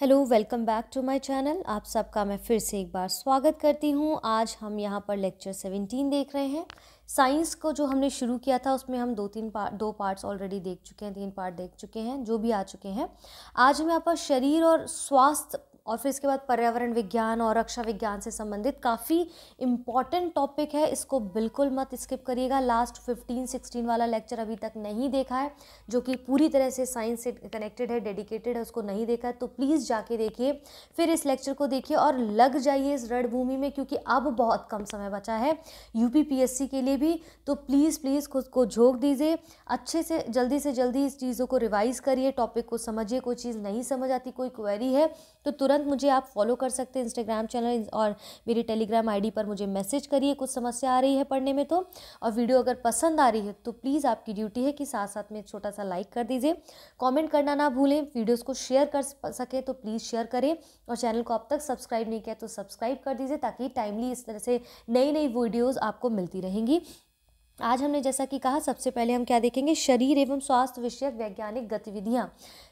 hello welcome back to my channel आप सबका मैं फिर से एक बार स्वागत करती हूँ आज हम यहाँ पर लेक्चर सेवेंटीन देख रहे हैं साइंस को जो हमने शुरू किया था उसमें हम दो तीन पार्ट दो पार्ट्स ऑलरेडी देख चुके हैं तीन पार्ट देख चुके हैं जो भी आ चुके हैं आज हम यहाँ पर शरीर और स्वास्थ्य और फिर इसके बाद पर्यावरण विज्ञान और रक्षा विज्ञान से संबंधित काफ़ी इम्पॉर्टेंट टॉपिक है इसको बिल्कुल मत स्किप करिएगा लास्ट 15 16 वाला लेक्चर अभी तक नहीं देखा है जो कि पूरी तरह से साइंस से कनेक्टेड है डेडिकेटेड है उसको नहीं देखा है तो प्लीज़ जाके देखिए फिर इस लेक्चर को देखिए और लग जाइए इस रणभूमि में क्योंकि अब बहुत कम समय बचा है यू के लिए भी तो प्लीज़ प्लीज़ खुद को झोंक दीजिए अच्छे से जल्दी से जल्दी इस चीज़ों को रिवाइज़ करिए टॉपिक को समझिए कोई चीज़ नहीं समझ आती कोई क्वेरी है तो तुरंत मुझे आप फॉलो कर सकते हैं इंस्टाग्राम चैनल और मेरी टेलीग्राम आईडी पर मुझे मैसेज करिए कुछ समस्या आ रही है पढ़ने में तो और वीडियो अगर पसंद आ रही है तो प्लीज़ आपकी ड्यूटी है कि साथ साथ में छोटा सा लाइक कर दीजिए कॉमेंट करना ना भूलें वीडियोज़ को शेयर कर सके तो प्लीज़ शेयर करें और चैनल को अब तक सब्सक्राइब नहीं किया तो सब्सक्राइब कर दीजिए ताकि टाइमली इस तरह से नई नई वीडियोज़ आपको मिलती रहेंगी आज हमने जैसा कि कहा सबसे पहले हम क्या देखेंगे शरीर एवं स्वास्थ्य विषयक वैज्ञानिक गतिविधियाँ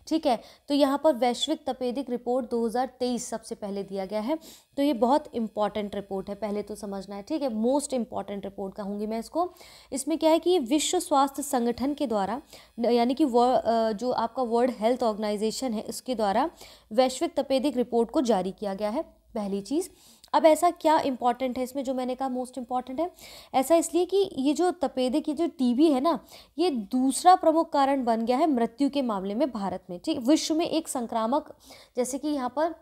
ठीक है तो यहाँ पर वैश्विक तपेदिक रिपोर्ट 2023 सबसे पहले दिया गया है तो ये बहुत इंपॉर्टेंट रिपोर्ट है पहले तो समझना है ठीक है मोस्ट इंपॉर्टेंट रिपोर्ट कहूँगी मैं इसको इसमें क्या है कि ये विश्व स्वास्थ्य संगठन के द्वारा यानी कि जो आपका वर्ल्ड हेल्थ ऑर्गेनाइजेशन है उसके द्वारा वैश्विक तपेदिक रिपोर्ट को जारी किया गया है पहली चीज़ अब ऐसा क्या इंपॉर्टेंट है इसमें जो मैंने कहा मोस्ट इंपॉर्टेंट है ऐसा इसलिए कि ये जो तपेदे की जो टीबी है ना ये दूसरा प्रमुख कारण बन गया है मृत्यु के मामले में भारत में ठीक विश्व में एक संक्रामक जैसे कि यहाँ पर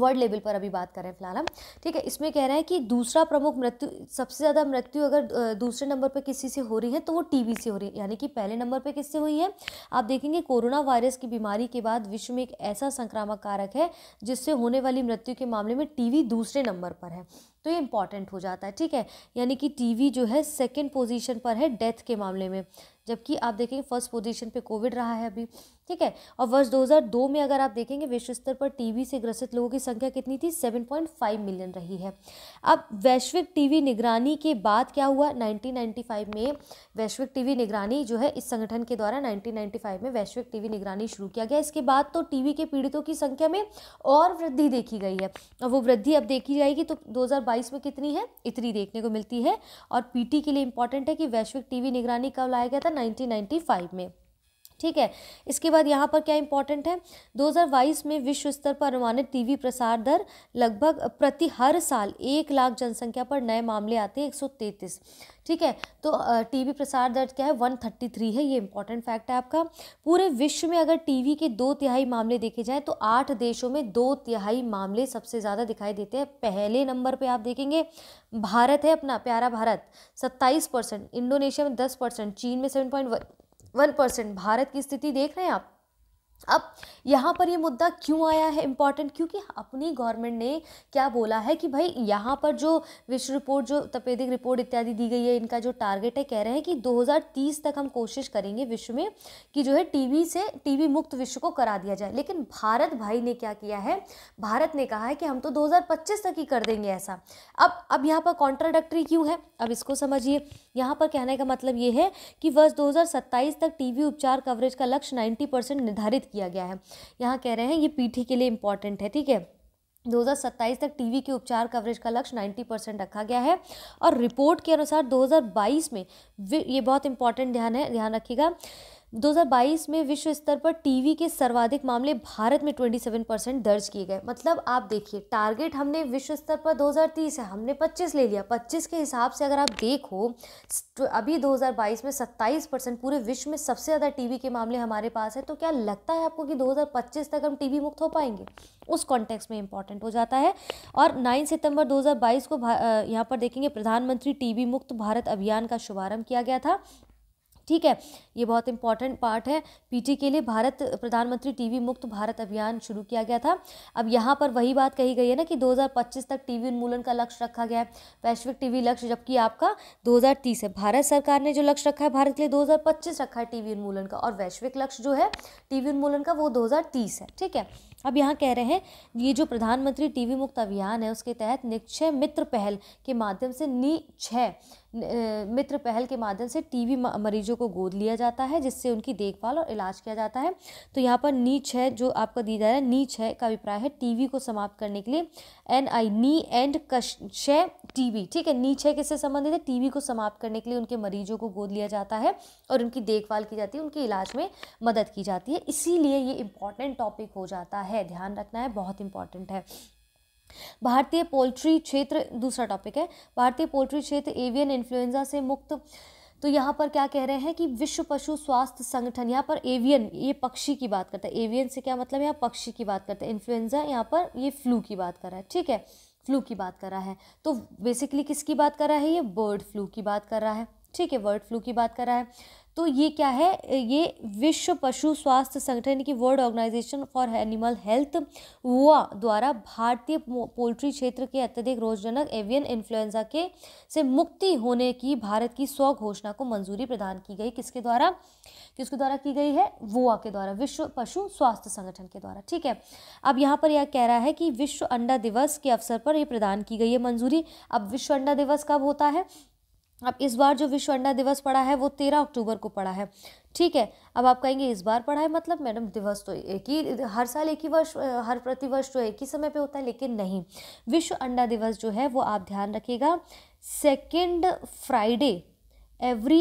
वर्ल्ड लेवल पर अभी बात कर रहे हैं फिलहाल हम ठीक है इसमें कह रहे हैं कि दूसरा प्रमुख मृत्यु सबसे ज़्यादा मृत्यु अगर दूसरे नंबर पर किसी से हो रही है तो वो टीबी से हो रही है यानी कि पहले नंबर पर किससे हुई है आप देखेंगे कोरोना वायरस की बीमारी के बाद विश्व में एक ऐसा संक्रामक कारक है जिससे होने वाली मृत्यु के मामले में टी दूसरे नंबर पर है तो ये इंपॉर्टेंट हो जाता है ठीक है यानी कि टीवी जो है सेकेंड पोजीशन पर है डेथ के मामले में जबकि आप देखेंगे फर्स्ट पोजीशन पे कोविड रहा है अभी ठीक है और वर्ष 2002 में अगर आप देखेंगे विश्व स्तर पर टीवी से ग्रसित लोगों की संख्या कितनी थी 7.5 मिलियन रही है अब वैश्विक टीवी निगरानी के बाद क्या हुआ 1995 में वैश्विक टीवी निगरानी जो है इस संगठन के द्वारा 1995 में वैश्विक टीवी निगरानी शुरू किया गया इसके बाद तो टीवी के पीड़ितों की संख्या में और वृद्धि देखी गई है और वो वृद्धि अब देखी जाएगी तो दो में कितनी है इतनी देखने को मिलती है और पीटी के लिए इंपॉर्टेंट है कि वैश्विक टीवी निगरानी कब लाया गया था 1995 में ठीक है इसके बाद यहाँ पर क्या इंपॉर्टेंट है 2022 में विश्व स्तर पर अनुमानित टीवी प्रसार दर लगभग प्रति हर साल एक लाख जनसंख्या पर नए मामले आते हैं एक ठीक है तो टीवी प्रसार दर क्या है 133 है ये इंपॉर्टेंट फैक्ट है आपका पूरे विश्व में अगर टीवी के दो तिहाई मामले देखे जाएँ तो आठ देशों में दो तिहाई मामले सबसे ज़्यादा दिखाई देते हैं पहले नंबर पर आप देखेंगे भारत है अपना प्यारा भारत सत्ताईस परसेंट इंडोनेशिया में दस परसेंट चीन में seven point one percent Bharat की स्थिति देख रहे हैं आप अब यहाँ पर ये मुद्दा क्यों आया है इम्पॉर्टेंट क्योंकि अपनी गवर्नमेंट ने क्या बोला है कि भाई यहाँ पर जो विश्व रिपोर्ट जो तपेदिक रिपोर्ट इत्यादि दी गई है इनका जो टारगेट है कह रहे हैं कि 2030 तक हम कोशिश करेंगे विश्व में कि जो है टीवी से टीवी मुक्त विश्व को करा दिया जाए लेकिन भारत भाई ने क्या किया है भारत ने कहा है कि हम तो दो तक ही कर देंगे ऐसा अब अब यहाँ पर कॉन्ट्राडक्ट्री क्यों है अब इसको समझिए यहाँ पर कहने का मतलब ये है कि वर्ष 2027 तक टीवी उपचार कवरेज का लक्ष्य 90 परसेंट निर्धारित किया गया है यहाँ कह रहे हैं ये पीठी के लिए इंपॉर्टेंट है ठीक है 2027 तक टीवी के उपचार कवरेज का लक्ष्य 90 परसेंट रखा गया है और रिपोर्ट के अनुसार 2022 में ये बहुत इंपॉर्टेंट ध्यान है ध्यान रखिएगा 2022 में विश्व स्तर पर टीवी के सर्वाधिक मामले भारत में 27 परसेंट दर्ज किए गए मतलब आप देखिए टारगेट हमने विश्व स्तर पर 2030 है हमने 25 ले लिया 25 के हिसाब से अगर आप देखो अभी 2022 में 27 परसेंट पूरे विश्व में सबसे ज़्यादा टीवी के मामले हमारे पास है तो क्या लगता है आपको कि 2025 तक हम टीवी मुक्त हो पाएंगे उस कॉन्टेक्स में इंपॉर्टेंट हो जाता है और नाइन सितंबर दो को यहाँ पर देखेंगे प्रधानमंत्री टी मुक्त भारत अभियान का शुभारंभ किया गया था ठीक है ये बहुत इंपॉर्टेंट पार्ट है पीटी के लिए भारत प्रधानमंत्री टीवी मुक्त भारत अभियान शुरू किया गया था अब यहाँ पर वही बात कही गई है ना कि 2025 तक टीवी उन्मूलन का लक्ष्य रखा गया है वैश्विक टीवी लक्ष्य जबकि आपका 2030 है भारत सरकार ने जो लक्ष्य रखा है भारत के लिए 2025 रखा है टी उन्मूलन का और वैश्विक लक्ष्य जो है टी उन्मूलन का वो दो है ठीक है अब यहाँ कह रहे हैं ये जो प्रधानमंत्री टीवी मुक्त अभियान है उसके तहत निक्षय मित्र पहल के माध्यम से नी छः मित्र पहल के माध्यम से टीवी मरीजों को गोद लिया जाता है जिससे उनकी देखभाल और इलाज किया जाता है तो यहाँ पर नीच है जो आपको दी जा रहा है नीच है का अभिप्राय है टीवी को समाप्त करने के लिए एन आई नी एंड कशय टीवी ठीक है नीच है किससे संबंधित है टीवी को समाप्त करने के लिए उनके मरीजों को गोद लिया जाता है और उनकी देखभाल की जाती है उनके इलाज में मदद की जाती है इसीलिए ये इम्पॉर्टेंट टॉपिक हो जाता है ध्यान रखना है बहुत इंपॉर्टेंट है भारतीय पोल्ट्री क्षेत्र दूसरा टॉपिक है भारतीय पोल्ट्री क्षेत्र एवियन इन्फ्लुएंजा से मुक्त तो यहाँ पर क्या कह रहे हैं कि विश्व पशु स्वास्थ्य संगठन यहाँ पर एवियन ये पक्षी की बात करता है एवियन से क्या मतलब यहाँ पक्षी की बात करता है इन्फ्लुएंजा यहाँ पर ये फ्लू की बात कर रहा है ठीक है फ्लू की बात कर रहा है तो बेसिकली किसकी बात कर रहा है ये बर्ड फ्लू की बात कर रहा है ठीक है बर्ड फ्लू की बात कर रहा है तो ये क्या है ये विश्व पशु स्वास्थ्य संगठन की world organisation for animal health वुआ द्वारा भारतीय पोल्ट्री क्षेत्र के अत्यधिक रोजजनक एवियन इन्फ्लुएंजा के से मुक्ति होने की भारत की स्व घोषणा को मंजूरी प्रदान की गई किसके द्वारा किसके द्वारा की गई है वुआ के द्वारा विश्व पशु स्वास्थ्य संगठन के द्वारा ठीक है अब यहाँ पर यह कह रहा है कि विश्व अंडा दिवस के अवसर पर ये प्रदान की गई है मंजूरी अब विश्व अंडा दिवस कब होता है अब इस बार जो विश्व अंडा दिवस पड़ा है वो तेरह अक्टूबर को पड़ा है ठीक है अब आप कहेंगे इस बार पढ़ा है मतलब मैडम दिवस तो एक ही हर साल एक ही वर्ष हर प्रतिवर्ष तो एक ही समय पे होता है लेकिन नहीं विश्व अंडा दिवस जो है वो आप ध्यान रखिएगा second Friday every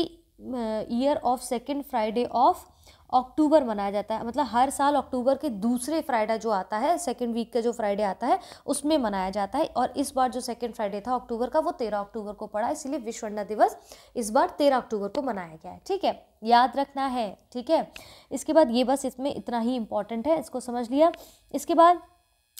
year of second Friday of October मनाया जाता है मतलब हर साल अक्टूबर के दूसरे फ्राइडे जो आता है सेकेंड वीक का जो फ्राइडे आता है उसमें मनाया जाता है और इस बार जो सेकेंड फ्राइडे था अक्टूबर का वो तेरह अक्टूबर को पड़ा इसलिए विश्व अंडा दिवस इस बार तेरह अक्टूबर को मनाया गया है ठीक है याद रखना है ठीक है इसके बाद ये बस इसमें इतना ही इम्पॉर्टेंट है इसको समझ लिया इसके बाद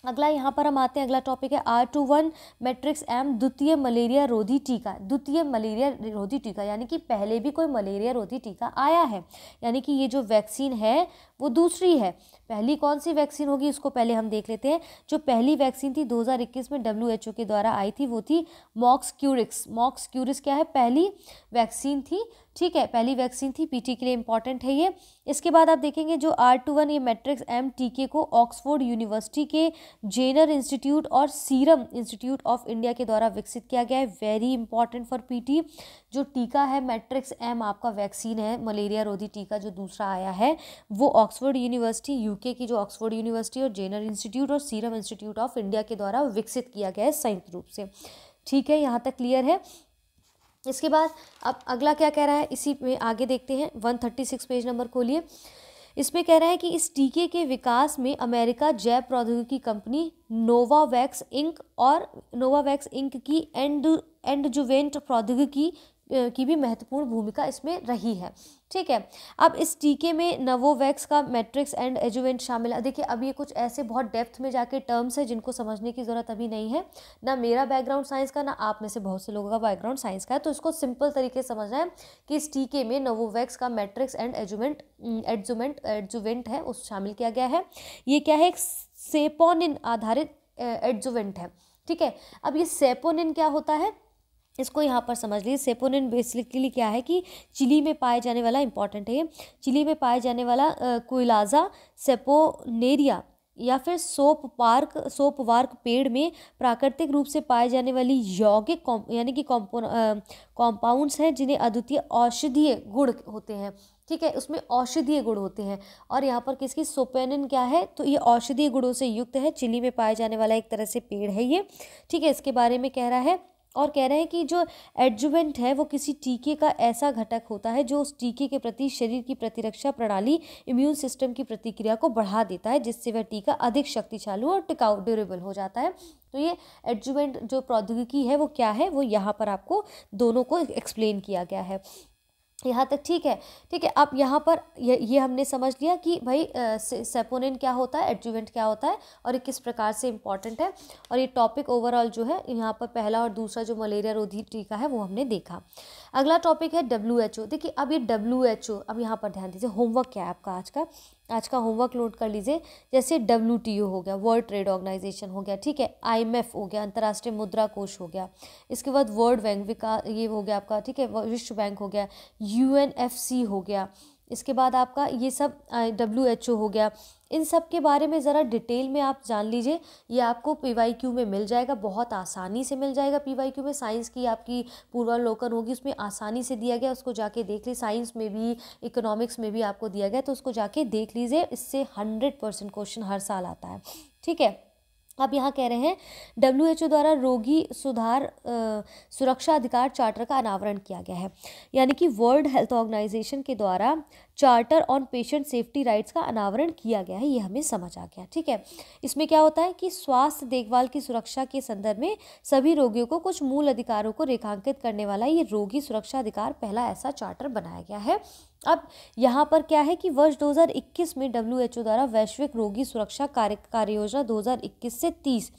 अगला यहाँ पर हम आते हैं अगला टॉपिक है R two one matrix M द्वितीय मलेरिया रोधी टीका द्वितीय मलेरिया रोधी टीका यानी कि पहले भी कोई मलेरिया रोधी टीका आया है यानी कि ये जो वैक्सीन है वो दूसरी है पहली कौन सी वैक्सीन होगी इसको पहले हम देख लेते हैं जो पहली वैक्सीन थी 2021 में डब्ल्यू के द्वारा आई थी वो थी मॉक्स क्यूरिक्स मॉक्स क्यूरिक्स क्या है पहली वैक्सीन थी ठीक है पहली वैक्सीन थी पीटी के लिए इंपॉर्टेंट है ये इसके बाद आप देखेंगे जो आर टू वन ये मैट्रिक्स एम टी के को ऑक्सफोर्ड यूनिवर्सिटी के जेनर इंस्टीट्यूट और सीरम इंस्टीट्यूट ऑफ इंडिया के द्वारा विकसित किया गया है वेरी इंपॉर्टेंट फॉर टी जो टीका है मैट्रिक्स एम आपका वैक्सीन है मलेरिया रोधी टीका जो दूसरा आया है वो ऑक्सफोर्ड यूनिवर्सिटी यूके की जो ऑक्सफोर्ड यूनिवर्सिटी और जेनर इंस्टीट्यूट और सीरम इंस्टीट्यूट ऑफ इंडिया के द्वारा विकसित किया गया है संयुक्त रूप से ठीक है यहाँ तक क्लियर है इसके बाद अब अगला क्या कह रहा है इसी में आगे देखते हैं one thirty six page number खोलिए इसमें कह रहा है कि इस टीके के विकास में अमेरिका जैव प्रौद्योगिकी कंपनी नोवावैक्स इंक और नोवावैक्स इंक की एंड एंडजुवेंट प्रौद्योगिकी की भी महत्वपूर्ण भूमिका इसमें रही है ठीक है अब इस टीके में नवोवैक्स का मैट्रिक्स एंड एजुवेंट शामिल है देखिए अब ये कुछ ऐसे बहुत डेप्थ में जाके टर्म्स हैं जिनको समझने की ज़रूरत अभी नहीं है ना मेरा बैकग्राउंड साइंस का ना आप में से बहुत से लोगों का बैकग्राउंड साइंस का है तो इसको सिंपल तरीके से समझना है कि इस टीके में नवोवैक्स का matrix and adjuvant adjuvant adjuvant है उस शामिल किया गया है ये क्या है एक सेपोनिन आधारित एडजुवेंट है ठीक है अब ये सेपोनिन क्या होता है इसको यहाँ पर समझ लीजिए सेपोनिन बेसिकली क्या है कि चिली में पाए जाने वाला इंपॉर्टेंट है ये चिली में पाए जाने वाला कोयलाजा सेपोनेरिया या फिर सोप पार्क सोप वार्क पेड़ में प्राकृतिक रूप से पाए जाने वाली यौगिक कॉम यानी कि कॉम्पो कॉम्पाउंड्स हैं जिन्हें अद्वितीय औषधीय गुण होते हैं ठीक है उसमें औषधीय गुण होते हैं और यहाँ पर किसकी सोपेनिन क्या है तो ये औषधीय गुणों से युक्त है चिली में पाए जाने वाला एक तरह से पेड़ है ये ठीक है इसके बारे में कह रहा है और कह रहे हैं कि जो एडजुवेंट है वो किसी टीके का ऐसा घटक होता है जो उस टीके के प्रति शरीर की प्रतिरक्षा प्रणाली इम्यून सिस्टम की प्रतिक्रिया को बढ़ा देता है जिससे वह टीका अधिक शक्तिशाली और टिकाऊ ड्यूरेबल हो जाता है तो ये एडजुवेंट जो प्रौद्योगिकी है वो क्या है वो यहाँ पर आपको दोनों को एक्सप्लेन किया गया है यहाँ तक ठीक है ठीक है अब यहाँ पर ये ये हमने समझ लिया कि भाई सेपोनिन क्या होता है एडजुवेंट क्या होता है और ये किस प्रकार से इम्पॉर्टेंट है और ये टॉपिक ओवरऑल जो है यहाँ पर पहला और दूसरा जो मलेरिया रोधी टीका है वो हमने देखा अगला टॉपिक है डब्ल्यू एच ओ देखिए अब ये डब्ल्यू एच ओ अब यहाँ पर ध्यान दीजिए होमवर्क क्या है आपका आज का आज का होमवर्क नोट कर लीजिए जैसे डब्ल्यू हो गया वर्ल्ड ट्रेड ऑर्गेनाइजेशन हो गया ठीक है आई हो गया अंतर्राष्ट्रीय मुद्रा कोष हो गया इसके बाद वर्ल्ड बैंक विका ये हो गया आपका ठीक है विश्व बैंक हो गया यू हो गया इसके बाद आपका ये सब डब्ल्यू हो गया इन सब के बारे में ज़रा डिटेल में आप जान लीजिए ये आपको पी वाई क्यू में मिल जाएगा बहुत आसानी से मिल जाएगा पी वाई क्यू में साइंस की आपकी पूर्वालोकन होगी उसमें आसानी से दिया गया उसको जाके देख लीजिए साइंस में भी इकोनॉमिक्स में भी आपको दिया गया तो उसको जाके देख लीजिए इससे हंड्रेड परसेंट क्वेश्चन हर साल आता है ठीक है आप यहाँ कह रहे हैं डब्ल्यू एच ओ द्वारा रोगी सुधार आ, सुरक्षा अधिकार चार्टर का अनावरण किया गया है यानी कि वर्ल्ड हेल्थ ऑर्गेनाइजेशन के द्वारा charter on patient safety rights का अनावरण किया गया है ये हमें समझ आ गया ठीक है इसमें क्या होता है कि स्वास्थ्य देखभाल की सुरक्षा के संदर्भ में सभी रोगियों को कुछ मूल अधिकारों को रेखांकित करने वाला ये रोगी सुरक्षा अधिकार पहला ऐसा चार्टर बनाया गया है अब यहाँ पर क्या है कि वर्ष 2021 में डब्ल्यूएचओ द्वारा वैश्विक रोगी सुरक्षा कार्य कार्य योजना 2021 से 30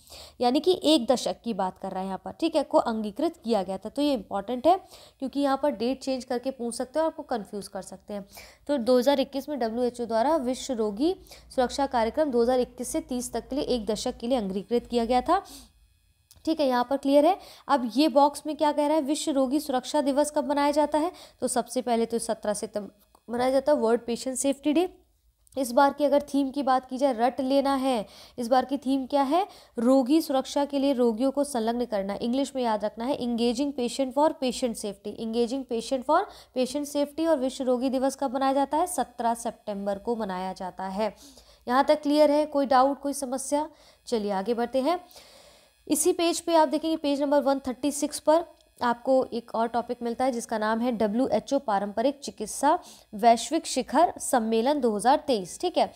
यानी कि एक दशक की बात कर रहा है यहाँ पर ठीक है को अंगीकृत किया गया था तो ये इंपॉर्टेंट है क्योंकि यहाँ पर डेट चेंज करके पूछ सकते और आपको कन्फ्यूज़ कर सकते हैं तो 2021 में डब्ल्यू द्वारा विश्व रोगी सुरक्षा कार्यक्रम दो से तीस तक के लिए एक दशक के लिए अंगीकृत किया गया था ठीक है यहाँ पर क्लियर है अब ये बॉक्स में क्या कह रहा है विश्व रोगी सुरक्षा दिवस कब मनाया जाता है तो सबसे पहले तो सत्रह सितंबर मनाया जाता है वर्ल्ड पेशेंट सेफ्टी डे इस बार की अगर थीम की बात की जाए रट लेना है इस बार की थीम क्या है रोगी सुरक्षा के लिए रोगियों को संलग्न करना इंग्लिश में याद रखना है engaging patient for patient safety engaging patient for patient safety और विश्व रोगी दिवस कब मनाया जाता है सत्रह सेप्टेम्बर को मनाया जाता है यहाँ तक क्लियर है कोई डाउट कोई समस्या चलिए आगे बढ़ते हैं इसी पेज पे आप देखेंगे पेज नंबर 136 पर आपको एक और टॉपिक मिलता है जिसका नाम है डब्ल्यू एच ओ पारंपरिक चिकित्सा वैश्विक शिखर सम्मेलन 2023 ठीक है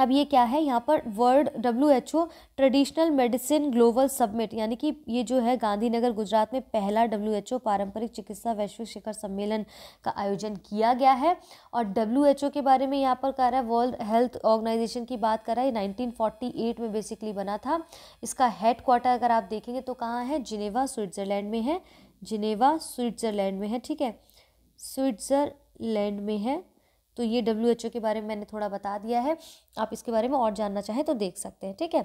अब ये क्या है यहाँ पर world W H O traditional medicine global submit यानी कि ये जो है गांधीनगर गुजरात में पहला डब्ल्यू एच ओ पारंपरिक चिकित्सा वैश्विक शिखर सम्मेलन का आयोजन किया गया है और डब्ल्यू एच ओ के बारे में यहाँ पर कह रहा है वर्ल्ड हेल्थ ऑर्गेनाइजेशन की बात कर रहा है नाइनटीन फोर्टी एट में बेसिकली बना था इसका हेड क्वार्टर अगर आप देखेंगे तो कहाँ है जिनेवा स्विट्ज़रलैंड में है जिनेवा स्विट्ज़रलैंड में है ठीक है स्विट्ज़रलैंड में है तो ये डब्ल्यू एच ओ के बारे में मैंने थोड़ा बता दिया है आप इसके बारे में और जानना चाहें तो देख सकते हैं ठीक है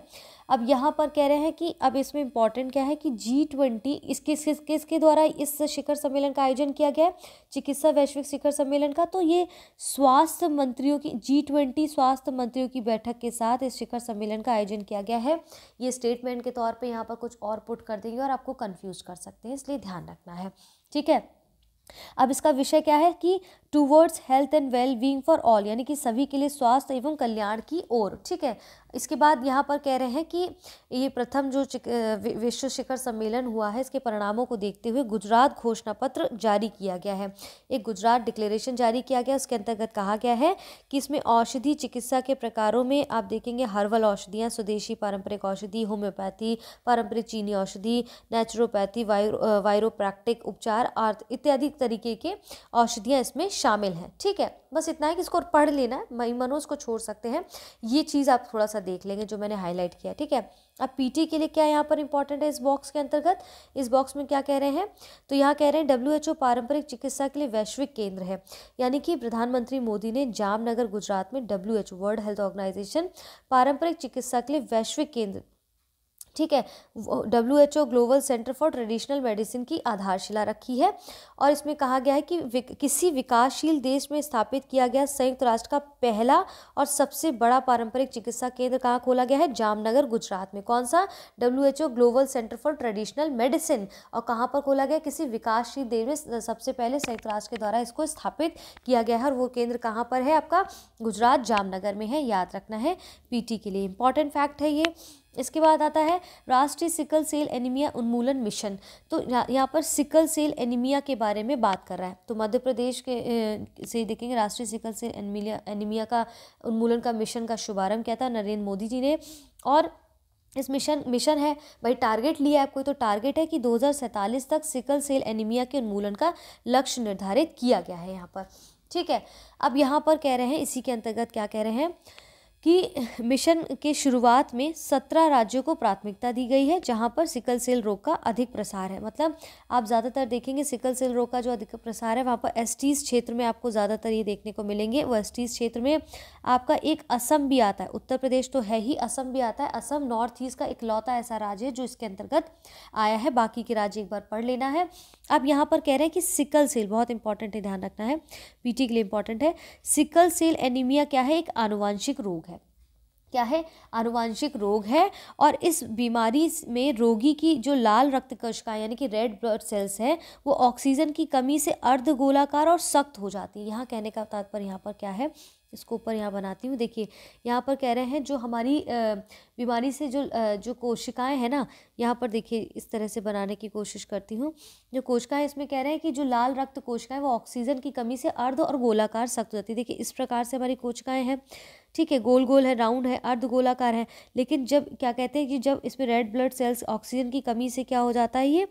अब यहाँ पर कह रहे हैं कि अब इसमें इम्पॉर्टेंट क्या है कि जी ट्वेंटी किस किस किसके द्वारा इस शिखर सम्मेलन का आयोजन किया गया है चिकित्सा वैश्विक शिखर सम्मेलन का तो ये स्वास्थ्य मंत्रियों की जी ट्वेंटी स्वास्थ्य मंत्रियों की बैठक के साथ इस शिखर सम्मेलन का आयोजन किया गया है ये स्टेटमेंट के तौर पर यहाँ पर कुछ और पुट कर देंगे और आपको कन्फ्यूज कर सकते हैं इसलिए ध्यान रखना है ठीक है अब इसका विषय क्या है कि towards health and well being for all यानी कि सभी के लिए स्वास्थ्य एवं कल्याण की ओर ठीक है इसके बाद यहाँ पर कह रहे हैं कि ये प्रथम जो विश्व शिखर सम्मेलन हुआ है इसके परिणामों को देखते हुए गुजरात घोषणा पत्र जारी किया गया है एक गुजरात डिक्लेरेशन जारी किया गया उसके अंतर्गत कहा गया है कि इसमें औषधि चिकित्सा के प्रकारों में आप देखेंगे हर्बल औषधियाँ स्वदेशी पारंपरिक औषधि होम्योपैथी पारंपरिक चीनी औषधि नेचुरोपैथी वायरो वायरोप्रैक्टिक उपचार इत्यादि तरीके के औषधियाँ इसमें शामिल हैं ठीक है बस इतना है कि इसको पढ़ लेना है मनोज को छोड़ सकते हैं ये चीज़ आप थोड़ा सा सा देख लेंगे जो मैंने हाईलाइट किया ठीक है अब पीटी के लिए क्या यहाँ पर इंपॉर्टेंट है इस बॉक्स के अंतर्गत इस बॉक्स में क्या कह रहे हैं तो यहाँ कह रहे हैं डब्ल्यू पारंपरिक चिकित्सा के लिए वैश्विक केंद्र है यानी कि प्रधानमंत्री मोदी ने जामनगर गुजरात में डब्ल्यू वर्ल्ड हेल्थ ऑर्गेनाइजेशन पारंपरिक चिकित्सा के लिए वैश्विक केंद्र ठीक है W H O global centre for traditional medicine की आधारशिला रखी है और इसमें कहा गया है कि विक, किसी विकासशील देश में स्थापित किया गया संयुक्त राष्ट्र का पहला और सबसे बड़ा पारंपरिक चिकित्सा केंद्र कहाँ खोला गया है जामनगर गुजरात में कौन सा W H O global centre for traditional medicine और कहाँ पर खोला गया किसी विकासशील देश में सबसे पहले संयुक्त राष्ट्र के द्वारा इसको स्थापित किया गया है और वो केंद्र कहाँ पर है आपका गुजरात जामनगर में है याद रखना है पी के लिए इंपॉर्टेंट फैक्ट है ये इसके बाद आता है राष्ट्रीय सिकल सेल एनीमिया उन्मूलन मिशन तो यहाँ पर सिकल सेल एनीमिया के बारे में बात कर रहा है तो मध्य प्रदेश के से देखेंगे राष्ट्रीय सिकल सेल एनीमिया एनीमिया का उन्मूलन का मिशन का शुभारंभ किया था नरेंद्र मोदी जी ने और इस मिशन मिशन है भाई टारगेट लिया है कोई तो टारगेट है कि दो तक सिकल सेल एनीमिया के उन्मूलन का लक्ष्य निर्धारित किया गया है यहाँ पर ठीक है अब यहाँ पर कह रहे हैं इसी के अंतर्गत क्या कह रहे हैं कि मिशन के शुरुआत में सत्रह राज्यों को प्राथमिकता दी गई है जहाँ पर सिकल सेल रोग का अधिक प्रसार है मतलब आप ज़्यादातर देखेंगे सिकल सेल रोग का जो अधिक प्रसार है वहाँ पर एस क्षेत्र में आपको ज़्यादातर ये देखने को मिलेंगे वो एस क्षेत्र में आपका एक असम भी आता है उत्तर प्रदेश तो है ही असम भी आता है असम नॉर्थ ईस्ट का इकलौता ऐसा राज्य है जो इसके अंतर्गत आया है बाकी के राज्य एक बार पढ़ लेना है आप यहाँ पर कह रहे हैं कि सिकल सेल बहुत इंपॉर्टेंट है ध्यान रखना है पीटी के लिए इंपॉर्टेंट है सिकल सेल एनीमिया क्या है एक आनुवंशिक रोग है क्या है आनुवांशिक रोग है और इस बीमारी में रोगी की जो लाल रक्त कशिका यानी कि रेड ब्लड सेल्स हैं वो ऑक्सीजन की कमी से अर्ध गोलाकार और सख्त हो जाती है यहाँ कहने का तात्पर्य यहाँ पर क्या है इसको ऊपर यहाँ बनाती हूँ देखिए यहाँ पर कह रहे हैं जो हमारी बीमारी से जो जो कोशिकाएं हैं ना यहाँ पर देखिए इस तरह से बनाने की कोशिश करती हूँ जो कोशिकाएं इसमें कह रहे हैं कि जो लाल रक्त कोशिकाएं वो ऑक्सीजन की कमी से अर्ध और गोलाकार सख्त हो जाती है देखिए इस प्रकार से हमारी कोशिकाएँ हैं ठीक है गोल गोल है राउंड है अर्ध गोलाकार है लेकिन जब क्या कहते हैं कि जब इसमें रेड ब्लड सेल्स ऑक्सीजन की कमी से क्या हो जाता है ये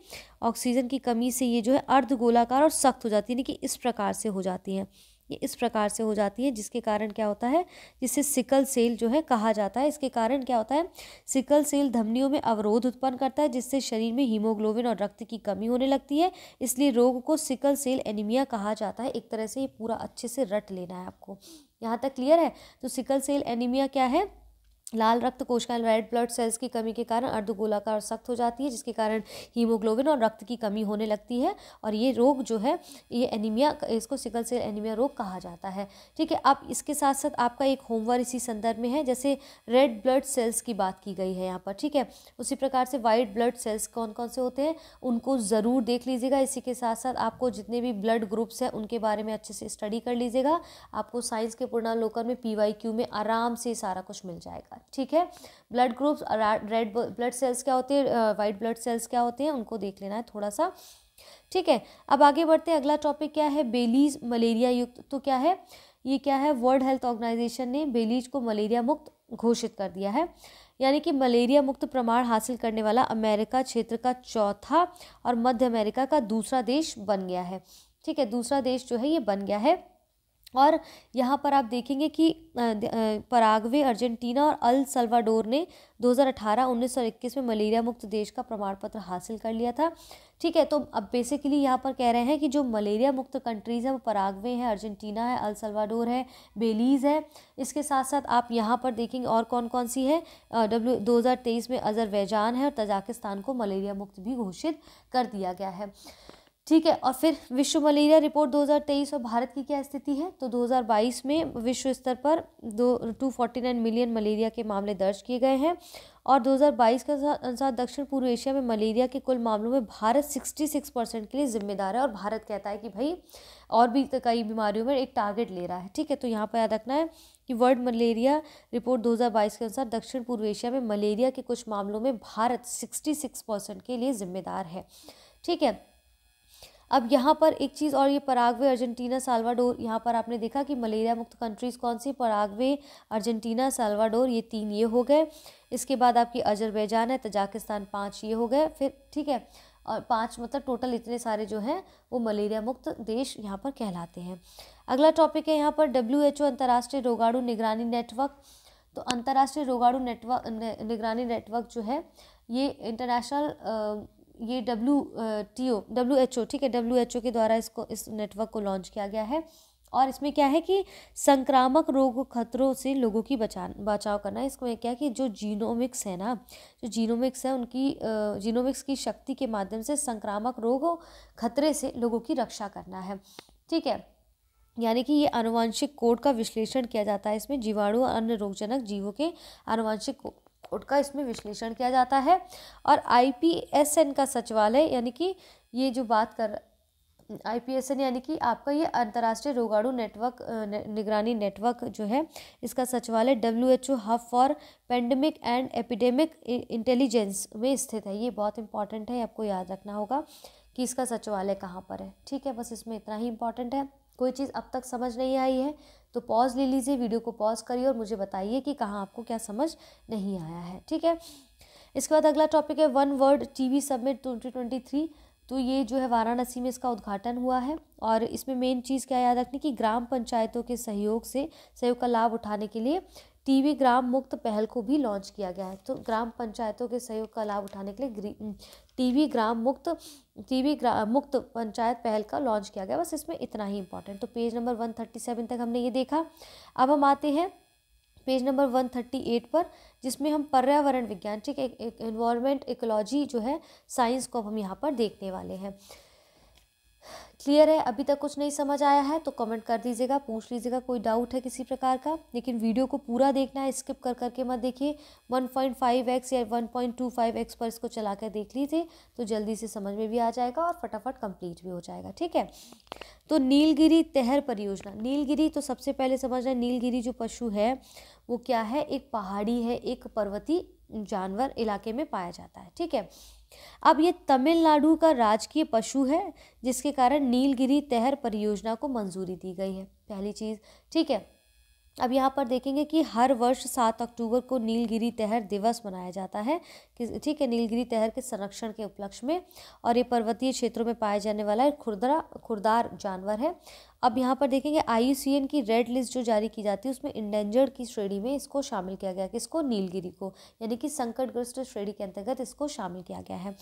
ऑक्सीजन की कमी से ये जो है अर्ध गोलाकार और सख्त हो जाती है यानी कि इस प्रकार से हो जाती है ये इस प्रकार से हो जाती है जिसके कारण क्या होता है जिसे सिकल सेल जो है कहा जाता है इसके कारण क्या होता है सिकल सेल धमनियों में अवरोध उत्पन्न करता है जिससे शरीर में हीमोग्लोबिन और रक्त की कमी होने लगती है इसलिए रोग को सिकल सेल एनीमिया कहा जाता है एक तरह से ये पूरा अच्छे से रट लेना है आपको यहाँ तक क्लियर है तो सिकल सेल एनीमिया क्या है लाल रक्त कोशिका रेड ब्लड सेल्स की कमी के कारण अर्धगोलाकार और सख्त हो जाती है जिसके कारण हीमोग्लोबिन और रक्त की कमी होने लगती है और ये रोग जो है ये एनीमिया इसको सिकल सेल एनीमिया रोग कहा जाता है ठीक है आप इसके साथ साथ आपका एक होमवर्क इसी संदर्भ में है जैसे रेड ब्लड सेल्स की बात की गई है यहाँ पर ठीक है उसी प्रकार से वाइट ब्लड सेल्स कौन कौन से होते हैं उनको ज़रूर देख लीजिएगा इसी के साथ साथ आपको जितने भी ब्लड ग्रुप्स हैं उनके बारे में अच्छे से स्टडी कर लीजिएगा आपको साइंस के पूर्णालोकन में पी में आराम से सारा कुछ मिल जाएगा है ठीक है blood groups red blood cells क्या होते हैं वाइट ब्लड सेल्स क्या होते हैं उनको देख लेना है थोड़ा सा ठीक है अब आगे बढ़ते हैं अगला टॉपिक क्या है बेलीज मलेरिया युक्त तो क्या है ये क्या है वर्ल्ड हेल्थ ऑर्गेनाइजेशन ने बेलीज को मलेरिया मुक्त घोषित कर दिया है यानी कि मलेरिया मुक्त प्रमाण हासिल करने वाला अमेरिका क्षेत्र का चौथा और मध्य अमेरिका का दूसरा देश बन गया है ठीक है दूसरा देश जो है ये बन गया है और यहाँ पर आप देखेंगे कि परागवे अर्जेंटीना और अल सल्वाडोर ने 2018 1921 में मलेरिया मुक्त देश का प्रमाण पत्र हासिल कर लिया था ठीक है तो अब बेसिकली यहाँ पर कह रहे हैं कि जो मलेरिया मुक्त कंट्रीज़ हैं वो परागवे हैं अर्जेंटीना है अल सल्वाडोर है बेलीज़ है इसके साथ साथ आप यहाँ पर देखेंगे और कौन कौन सी है डब्ल्यू दो में अजरबैजान है और तजाकिस्तान को मलेरिया मुक्त भी घोषित कर दिया गया है ठीक है और फिर विश्व मलेरिया रिपोर्ट 2023 और भारत की क्या स्थिति है तो 2022 में विश्व स्तर पर दो two forty nine million malaria के मामले दर्ज किए गए हैं और 2022 के अनुसार दक्षिण पूर्व एशिया में मलेरिया के कुल मामलों में भारत 66 परसेंट के लिए जिम्मेदार है और भारत कहता है कि भाई और भी कई बीमारियों में एक टारगेट ले रहा है ठीक है तो यहाँ पर याद रखना है कि वर्ल्ड मलेरिया रिपोर्ट 2022 के अनुसार दक्षिण पूर्व एशिया में मलेरिया के कुछ मामलों में भारत सिक्सटी परसेंट के लिए जिम्मेदार है ठीक है अब यहाँ पर एक चीज़ और ये परागवे अर्जेंटीना सालवाडोर यहाँ पर आपने देखा कि मलेरिया मुक्त कंट्रीज़ कौन सी परागवे अर्जेंटीना सालवाडोर ये तीन ये हो गए इसके बाद आपकी अजरबैजान है तजाकिस्तान पाँच ये हो गए फिर ठीक है और पाँच मतलब टोटल इतने सारे जो हैं वो मलेरिया मुक्त देश यहाँ पर कहलाते हैं अगला टॉपिक है यहाँ पर डब्ल्यू एच ओ अंतर्राष्ट्रीय रोगाणु निगरानी नेटवर्क तो अंतर्राष्ट्रीय रोगाणु नेटवर्क निगरानी नेटवर्क जो है ये इंटरनेशनल ये W T O W H O ठीक है डब्ल्यू एच ओ के द्वारा इसको इस नेटवर्क को लॉन्च किया गया है और इसमें क्या है कि संक्रामक रोग खतरों से लोगों की बचा बचाव करना है इसमें क्या है कि जो जीनोमिक्स है ना जो जीनोमिक्स है उनकी जीनोमिक्स की शक्ति के माध्यम से संक्रामक रोग खतरे से लोगों की रक्षा करना है ठीक है यानी कि ये आनुवंशिक कोड का विश्लेषण किया जाता है इसमें जीवाणु और अन्य रोगजनक जीवों के आनुवांशिक उनका इसमें विश्लेषण किया जाता है और आईपीएसएन का सचिवालय यानी कि ये जो बात कर आईपीएसएन यानी कि आपका ये अंतर्राष्ट्रीय रोगाणु नेटवर्क निगरानी नेटवर्क जो है इसका सचिवालय W H O hub for pandemic and epidemic intelligence में स्थित है ये बहुत इंपॉर्टेंट है आपको याद रखना होगा कि इसका सचिवालय कहाँ पर है ठीक है बस इसमें इतना ही इंपॉर्टेंट है कोई चीज़ अब तक समझ नहीं आई है तो पॉज ले लीजिए वीडियो को पॉज करिए और मुझे बताइए कि कहाँ आपको क्या समझ नहीं आया है ठीक है इसके बाद अगला टॉपिक है one word TV submit three तो ये जो है वाराणसी में इसका उद्घाटन हुआ है और इसमें मेन चीज़ क्या याद रखनी कि ग्राम पंचायतों के सहयोग से सहयोग का लाभ उठाने के लिए टीवी ग्राम मुक्त पहल को भी लॉन्च किया गया है तो ग्राम पंचायतों के सहयोग का लाभ उठाने के लिए टीवी ग्राम मुक्त टीवी ग्राम मुक्त पंचायत पहल का लॉन्च किया गया बस इसमें इतना ही इंपॉर्टेंट तो page number one thirty seven तक हमने ये देखा अब हम आते हैं page number one thirty eight पर जिसमें हम पर्यावरण विज्ञान ठीक है इन्वायरमेंट इकोलॉजी जो है साइंस को हम यहाँ पर देखने वाले हैं क्लियर है अभी तक कुछ नहीं समझ आया है तो कमेंट कर दीजिएगा पूछ लीजिएगा कोई डाउट है किसी प्रकार का लेकिन वीडियो को पूरा देखना है स्किप कर करके मत देखिए 1.5x या 1.25x पर इसको चला कर देख लीजिए तो जल्दी से समझ में भी आ जाएगा और फटाफट कंप्लीट भी हो जाएगा ठीक है तो नीलगिरी तहर परियोजना नीलगिरी तो सबसे पहले समझना है नीलगिरी जो पशु है वो क्या है एक पहाड़ी है एक पर्वती जानवर इलाके में पाया जाता है ठीक है अब ये तमिलनाडु का राजकीय पशु है जिसके कारण नीलगिरी तहर परियोजना को मंजूरी दी गई है पहली चीज़ ठीक है अब यहाँ पर देखेंगे कि हर वर्ष सात अक्टूबर को नीलगिरी तहर दिवस मनाया जाता है कि ठीक है नीलगिरी तहर के संरक्षण के उपलक्ष्य में और ये पर्वतीय क्षेत्रों में पाया जाने वाला एक खुरदरा खुरदार जानवर है अब यहाँ पर देखेंगे आई की रेड लिस्ट जो जारी की जाती है उसमें इंडेंजर्ड की श्रेणी में इसको शामिल किया गया किसको नीलगिरी को यानी कि संकटग्रस्त श्रेणी के अंतर्गत इसको शामिल किया गया है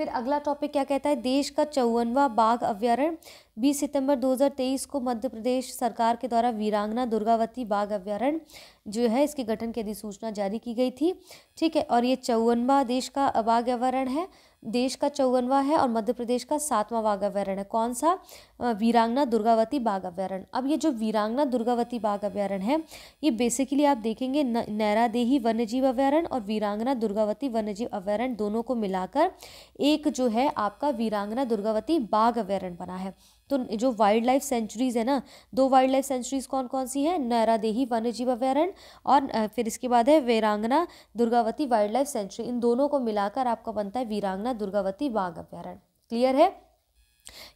फिर अगला टॉपिक क्या कहता है देश का चौवनवा बाघ अभ्यारण्य 20 सितंबर 2023 को मध्य प्रदेश सरकार के द्वारा वीरांगना दुर्गावती बाघ अभ्यारण्य जो है इसके गठन की अधिसूचना जारी की गई थी ठीक है और ये चौवनवा देश का बाघ अभ्यारण्य है देश का चौवनवा है और मध्य प्रदेश का सातवां बाघ अभ्यारण्य कौन सा वीरांगना दुर्गावती बाघ अभ्यारण्य अब ये जो वीरांगना दुर्गावती बाघ अभ्यारण्य है ये बेसिकली आप देखेंगे नैरादेही वन्यजीव अभ्यारण्य और वीरांगना दुर्गावती वन्यजीव अभ्यारण्य दोनों को मिलाकर एक जो है आपका वीरांगना दुर्गावती बाघ अभ्यारण्य बना है तो जो वाइल्ड लाइफ सेंचुरीज़ है ना दो वाइल्ड लाइफ सेंचुरीज़ कौन कौन सी हैं नैरादेही वन्य जीव अभ्यारण्य और फिर इसके बाद है वीरांगना दुर्गावती वाइल्ड लाइफ सेंचुरी इन दोनों को मिलाकर आपका बनता है वीरांगना दुर्गावती बाघ अभ्यारण्य क्लियर है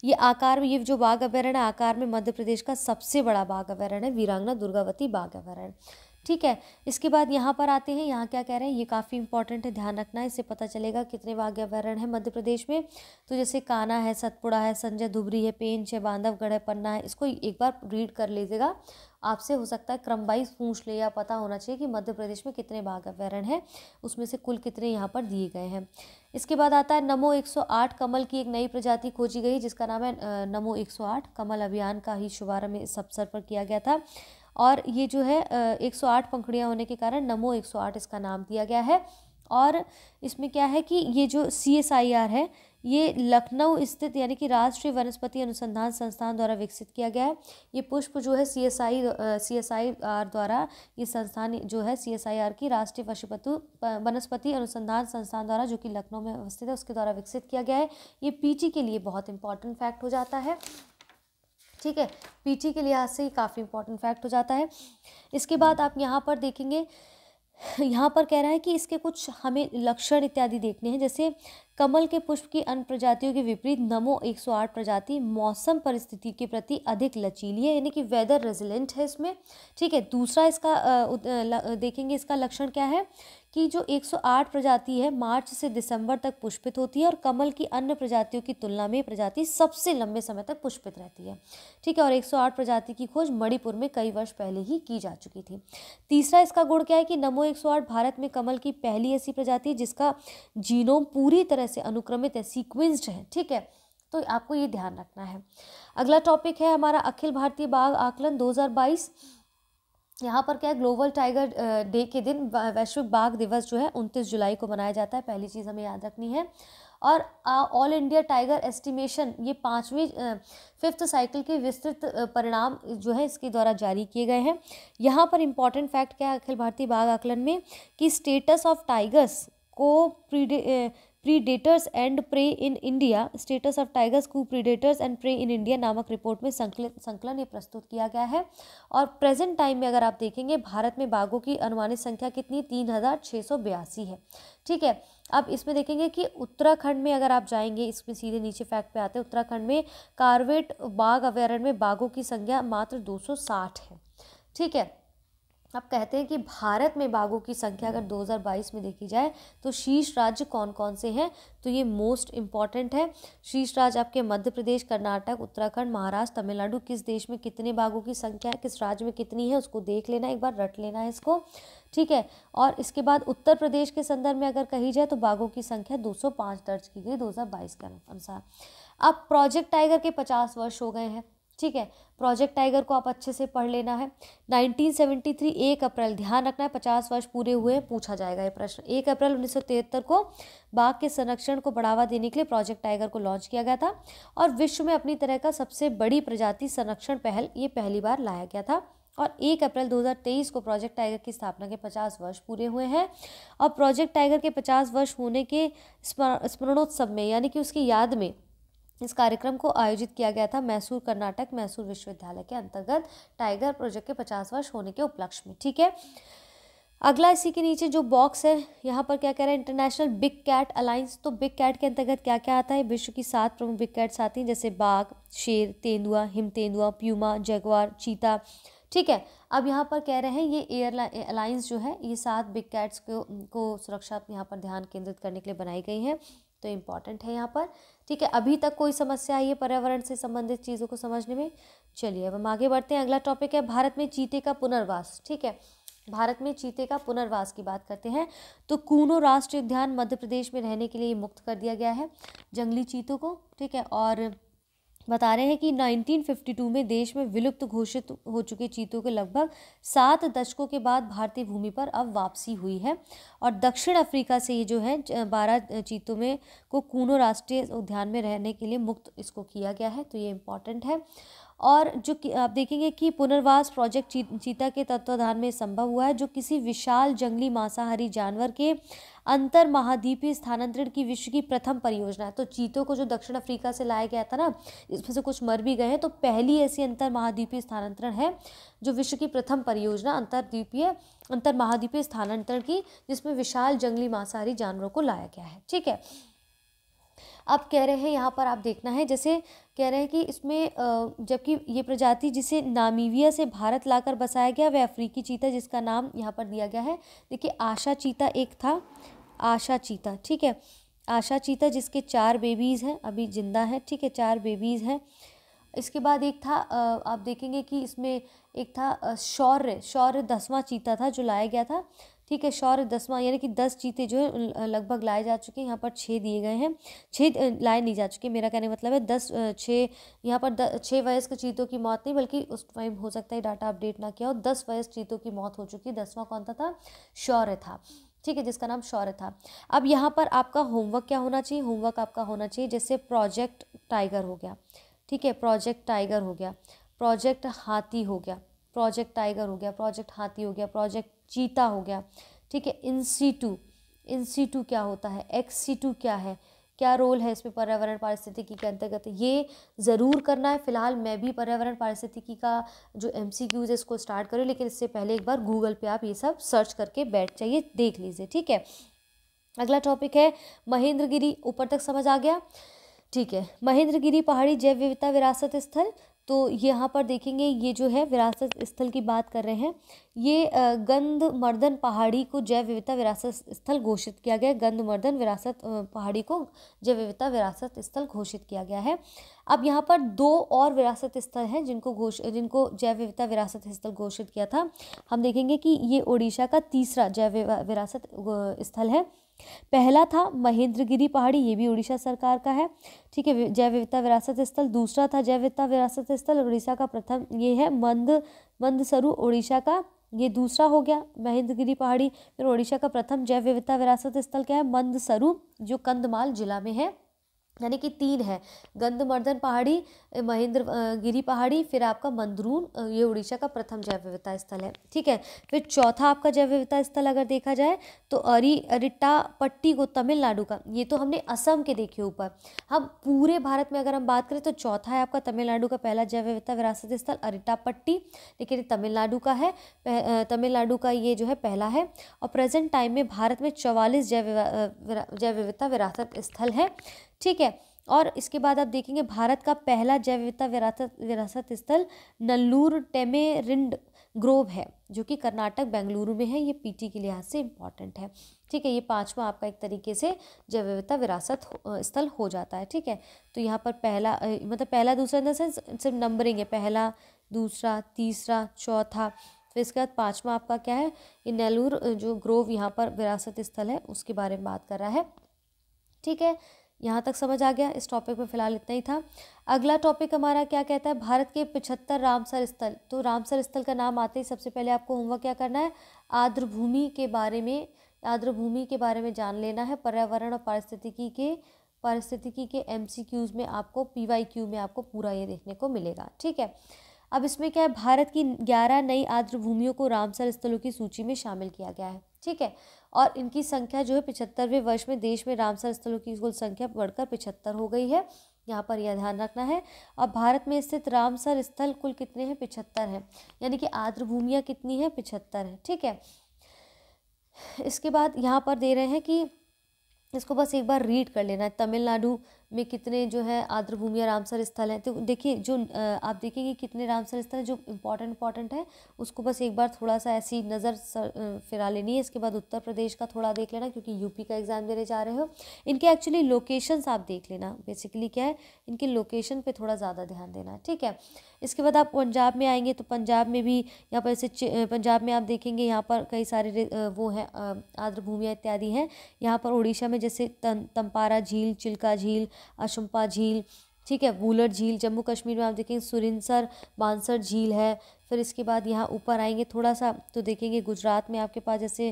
ये आकार में ये जो बाघ अभ्यारण्य आकार में मध्य प्रदेश का सबसे बड़ा बाघ अभ्यारण्य है वीरांगना दुर्गावती बाघ अभ्यारण्य ठीक है इसके बाद यहाँ पर आते हैं यहाँ क्या कह रहे हैं ये काफ़ी इंपॉर्टेंट है ध्यान रखना इससे पता चलेगा कितने वाघ अभ्यारण्य है मध्य प्रदेश में तो जैसे काना है सतपुड़ा है संजय धुबरी है पेंच है बांधवगढ़ है पन्ना है इसको एक बार रीड कर लीजिएगा आपसे हो सकता है क्रम वाइज पूछ ले या पता होना चाहिए कि मध्य प्रदेश में कितने बाघ अभ्यारण्य है उसमें से कुल कितने यहाँ पर दिए गए हैं इसके बाद आता है नमो 108 कमल की एक नई प्रजाति खोजी गई जिसका नाम है नमो 108 कमल अभियान का ही शुभारंभ इस अवसर पर किया गया था और ये जो है 108 पंखुड़ियाँ होने के कारण नमो 108 इसका नाम दिया गया है और इसमें क्या है कि ये जो सी एस आई आर है ये लखनऊ स्थित यानी कि राष्ट्रीय वनस्पति अनुसंधान संस्थान द्वारा विकसित किया गया है ये पुष्प जो है C S I C S I R द्वारा ये संस्थान जो है सी एस आई आर की राष्ट्रीय पशुपतु वनस्पति अनुसंधान संस्थान द्वारा जो कि लखनऊ में अवस्थित है उसके द्वारा विकसित किया गया है ये पीजी के लिए बहुत इंपॉर्टेंट फैक्ट हो जाता है ठीक है पीटी के लिहाज से ही काफ़ी इंपॉर्टेंट फैक्ट हो जाता है इसके बाद आप यहाँ पर देखेंगे यहाँ पर कह रहा है कि इसके कुछ हमें लक्षण इत्यादि देखने हैं जैसे कमल के पुष्प की अन्य प्रजातियों के विपरीत नमो 108 प्रजाति मौसम परिस्थिति के प्रति अधिक लचीली है यानी कि वेदर रेजिलेंट है इसमें ठीक है दूसरा इसका देखेंगे इसका लक्षण क्या है कि जो 108 प्रजाति है मार्च से दिसंबर तक पुष्पित होती है और कमल की अन्य प्रजातियों की तुलना में प्रजाति सबसे लंबे समय तक पुष्पित रहती है ठीक है और 108 प्रजाति की खोज मणिपुर में कई वर्ष पहले ही की जा चुकी थी तीसरा इसका गुण क्या है कि नमो 108 भारत में कमल की पहली ऐसी प्रजाति जिसका जीनोम पूरी तरह तरह से अनुक्रमित है सीक्वेंस्ड है ठीक है तो आपको ये ध्यान रखना है अगला टॉपिक है हमारा अखिल भारतीय बाघ आकलन 2022 यहाँ पर क्या है ग्लोबल टाइगर डे के दिन वैश्विक बाघ दिवस जो है उनतीस जुलाई को मनाया जाता है पहली चीज़ हमें याद रखनी है और ऑल इंडिया टाइगर एस्टिमेशन ये पाँचवीं फिफ्थ साइकिल के विस्तृत परिणाम जो है इसके द्वारा जारी किए गए हैं यहाँ पर इम्पॉर्टेंट फैक्ट क्या है अखिल भारतीय बाघ आकलन में कि status of tigers co preda predators and prey in India status of tigers co predators and prey in India नामक रिपोर्ट में संकलन संकलन ये प्रस्तुत किया गया है और प्रेजेंट टाइम में अगर आप देखेंगे भारत में बाघों की अनुमानित संख्या कितनी तीन हज़ार छः सौ बयासी है ठीक है अब इसमें देखेंगे कि उत्तराखंड में अगर आप जाएंगे इसमें सीधे नीचे फैक्ट पे आते हैं उत्तराखंड में कार्वेट बाघ अभ्यारण्य में बाघों की संख्या मात्र दो है ठीक है अब कहते हैं कि भारत में बाघों की संख्या अगर 2022 में देखी जाए तो शीर्ष राज्य कौन कौन से हैं तो ये मोस्ट इम्पॉर्टेंट है शीर्ष राज्य आपके मध्य प्रदेश कर्नाटक उत्तराखंड महाराष्ट्र तमिलनाडु किस देश में कितने बाघों की संख्या है किस राज्य में कितनी है उसको देख लेना एक बार रट लेना है इसको ठीक है और इसके बाद उत्तर प्रदेश के संदर्भ में अगर कही जाए तो बाघों की संख्या दो दर्ज की गई दो के अनुसार अब प्रोजेक्ट टाइगर के पचास वर्ष हो गए हैं ठीक है प्रोजेक्ट टाइगर को आप अच्छे से पढ़ लेना है 1973 एक अप्रैल ध्यान रखना है पचास वर्ष पूरे हुए पूछा जाएगा ये प्रश्न एक अप्रैल 1973 को बाघ के संरक्षण को बढ़ावा देने के लिए प्रोजेक्ट टाइगर को लॉन्च किया गया था और विश्व में अपनी तरह का सबसे बड़ी प्रजाति संरक्षण पहल ये पहली बार लाया गया था और एक अप्रैल 2023 को प्रोजेक्ट टाइगर की स्थापना के 50 वर्ष पूरे हुए हैं और प्रोजेक्ट टाइगर के 50 वर्ष होने के स्मरणोत्सव में यानी कि उसकी याद में इस कार्यक्रम को आयोजित किया गया था मैसूर कर्नाटक मैसूर विश्वविद्यालय के अंतर्गत टाइगर प्रोजेक्ट के पचास वर्ष होने के उपलक्ष्य में ठीक है अगला इसी के नीचे जो बॉक्स है यहाँ पर क्या कह रहा है इंटरनेशनल बिग कैट अलाइंस तो बिग कैट के अंतर्गत क्या क्या आता है विश्व की सात प्रमुख बिग कैट्स आती हैं जैसे बाघ शेर तेंदुआ हिम तेंदुआ प्यूमा जगवार चीता ठीक है अब यहाँ पर कह रहे हैं ये एयर अलाइंस जो है ये सात बिग कैट्स को को सुरक्षा यहाँ पर ध्यान केंद्रित करने के लिए बनाई गई है तो इम्पॉर्टेंट है यहाँ पर ठीक है अभी तक कोई समस्या आई है पर्यावरण से संबंधित चीज़ों को समझने में चलिए अब हम आगे बढ़ते हैं अगला टॉपिक है भारत में चीते का पुनर्वास ठीक है भारत में चीते का पुनर्वास की बात करते हैं तो कूनो राष्ट्रीय उद्यान मध्य प्रदेश में रहने के लिए मुक्त कर दिया गया है जंगली चीतों को ठीक है और बता रहे हैं कि 1952 में देश में विलुप्त घोषित हो चुके चीतों के लगभग सात दशकों के बाद भारतीय भूमि पर अब वापसी हुई है और दक्षिण अफ्रीका से ये जो है बारह चीतों में को कूनो राष्ट्रीय उद्यान में रहने के लिए मुक्त इसको किया गया है तो ये इम्पॉर्टेंट है और जो आप देखेंगे कि पुनर्वास प्रोजेक्ट ची, चीता के तत्वाधान में संभव हुआ है जो किसी विशाल जंगली मांसाहारी जानवर के अंतर महाद्वीपीय स्थानांतरण की विश्व की प्रथम परियोजना है तो चीतों को जो दक्षिण अफ्रीका से लाया गया था ना इसमें से कुछ मर भी गए हैं तो पहली ऐसी अंतर महाद्वीपीय स्थानांतरण है जो विश्व की प्रथम परियोजना अंतरद्वीपीय अंतर महाद्वीपीय स्थानांतरण की जिसमें विशाल जंगली मांसाहारी जानवरों को लाया गया है ठीक है अब कह रहे हैं यहाँ पर आप देखना है जैसे कह रहे हैं कि इसमें जबकि ये प्रजाति जिसे नामीविया से भारत लाकर बसाया गया वह अफ्रीकी चीता जिसका नाम यहाँ पर दिया गया है देखिए आशा चीता एक था आशा चीता ठीक है आशा चीता जिसके चार बेबीज़ हैं अभी जिंदा हैं ठीक है चार बेबीज़ हैं इसके बाद एक था आप देखेंगे कि इसमें एक था शौर्य शौर्य दसवां चीता था जो लाया गया था ठीक है शौर्य दसवां यानी कि दस चीते जो है लगभग लाए जा चुके हैं यहाँ पर छः दिए गए हैं छः लाए नहीं जा चुके मेरा कहने मतलब है दस छः यहाँ पर छः वयस्क चीतों की मौत नहीं बल्कि उस टाइम हो सकता है डाटा अपडेट ना किया हो दस वयस्क चीतों की मौत हो चुकी है दसवां कौन सा था शौर्य था ठीक है जिसका नाम शौर्य था अब यहाँ पर आपका होमवर्क क्या होना चाहिए होमवर्क आपका होना चाहिए जैसे प्रोजेक्ट टाइगर हो गया ठीक है प्रोजेक्ट टाइगर हो गया प्रोजेक्ट हाथी हो गया प्रोजेक्ट टाइगर हो गया प्रोजेक्ट हाथी हो गया प्रोजेक्ट चीता हो गया ठीक है इन सी टू इन सी टू क्या होता है एक्स सी टू क्या है क्या रोल है इसमें पर्यावरण पारिस्थितिकी के अंतर्गत ये ज़रूर करना है फिलहाल मैं भी पर्यावरण पारिस्थितिकी का जो एम सी क्यूज़ है इसको स्टार्ट करूँ लेकिन इससे पहले एक बार गूगल पे आप ये सब सर्च करके बैठ जाइए देख लीजिए ठीक है अगला टॉपिक है महेंद्रगिरी ऊपर तक समझ आ गया ठीक है महेंद्रगिरी पहाड़ी जैव विविधता विरासत स्थल तो यहाँ पर देखेंगे ये जो है विरासत स्थल की बात कर रहे हैं ये गंध मर्दन पहाड़ी को जैव विविधता विरासत स्थल घोषित किया गया है गंध मर्दन विरासत पहाड़ी को जैव विविधता विरासत स्थल घोषित किया गया है अब यहाँ पर दो और विरासत स्थल हैं जिनको घोष जिनको जैव विविधता विरासत स्थल घोषित किया था हम देखेंगे कि ये उड़ीसा का तीसरा जैव विरासत स्थल है पहला था महेंद्रगिरी पहाड़ी ये भी उड़ीसा सरकार का है ठीक है जैव विविधता विरासत स्थल दूसरा था जैव विविधता विरासत स्थल उड़ीसा का प्रथम ये है मंद मंदसरू उड़ीसा का ये दूसरा हो गया महेंद्रगिरी पहाड़ी फिर उड़ीसा का प्रथम जैव विविधता विरासत स्थल क्या है मंदसरू जो कंधमाल जिला में है यानी कि तीन है गंधमर्दन पहाड़ी महेंद्र गिरी पहाड़ी फिर आपका मंदरून ये उड़ीसा का प्रथम जैव विविधता स्थल है ठीक है फिर चौथा आपका जैव विविधता स्थल अगर देखा जाए तो अरी अरिट्टा पट्टी को तमिलनाडु का ये तो हमने असम के देखे ऊपर हम पूरे भारत में अगर हम बात करें तो चौथा है आपका तमिलनाडु का पहला जैव विविधता विरासत स्थल अरिट्टा पट्टी लेकिन तमिलनाडु का है तमिलनाडु का ये जो है पहला है और प्रेजेंट टाइम में भारत में चवालीस जैव जैव विविधता विरासत स्थल है ठीक है और इसके बाद आप देखेंगे भारत का पहला जैव विविधता विरासत विरासत स्थल नल्लूर टेमेरिंड ग्रोव है जो कि कर्नाटक बेंगलुरु में है ये पीटी के लिहाज से इम्पॉर्टेंट है ठीक है ये पांचवा आपका एक तरीके से जैव विविधता विरासत स्थल हो जाता है ठीक है तो यहाँ पर पहला मतलब पहला दूसरा इन से सिर्फ नंबरिंग है पहला दूसरा तीसरा चौथा फिर इसके बाद पाँचवा आपका क्या है ये नल्लूर जो ग्रोव यहाँ पर विरासत स्थल है उसके बारे में बात कर रहा है ठीक है यहाँ तक समझ आ गया इस टॉपिक में फ़िलहाल इतना ही था अगला टॉपिक हमारा क्या कहता है भारत के पिछहत्तर रामसर स्थल तो रामसर स्थल का नाम आते ही सबसे पहले आपको होमवर्क क्या करना है आर्द्रभूमि के बारे में आर्द्रभूमि के बारे में जान लेना है पर्यावरण और पारिस्थितिकी के पारिस्थितिकी के एम में आपको पी में आपको पूरा ये देखने को मिलेगा ठीक है अब इसमें क्या है भारत की ग्यारह नई आर्द्र भूमियों को रामसर स्थलों की सूची में शामिल किया गया है ठीक है और इनकी संख्या जो है पिछहत्तरवें वर्ष में देश में रामसर स्थलों की कुल संख्या बढ़कर पिछहत्तर हो गई है यहाँ पर यह ध्यान रखना है अब भारत में स्थित रामसर स्थल कुल कितने हैं पिछहत्तर हैं यानी कि आर्द्र भूमिया कितनी है पिछहत्तर है ठीक है इसके बाद यहाँ पर दे रहे हैं कि इसको बस एक बार रीड कर लेना है तमिलनाडु में कितने जो है आर्द्र भूमि या रामसर स्थल हैं तो देखिए जो आप देखेंगे कितने रामसर स्थल जो इम्पोर्टेंट इम्पॉर्टेंट है उसको बस एक बार थोड़ा सा ऐसी नज़र फिरा लेनी है इसके बाद उत्तर प्रदेश का थोड़ा देख लेना क्योंकि यूपी का एग्ज़ाम देने जा रहे हो इनके एक्चुअली लोकेशंस आप देख लेना बेसिकली क्या है इनके लोकेशन पर थोड़ा ज़्यादा ध्यान देना ठीक है इसके बाद आप पंजाब में आएंगे तो पंजाब में भी यहाँ पर ऐसे पंजाब में आप देखेंगे यहाँ पर कई सारे वो हैं आर्द्र भूमिया इत्यादि हैं यहाँ पर उड़ीसा में जैसे तंपारा झील चिल्का झील अशंपा झील ठीक है वूलर झील जम्मू कश्मीर में आप देखेंगे सुरिनसर बांसर झील है फिर इसके बाद यहाँ ऊपर आएंगे थोड़ा सा तो देखेंगे गुजरात में आपके पास जैसे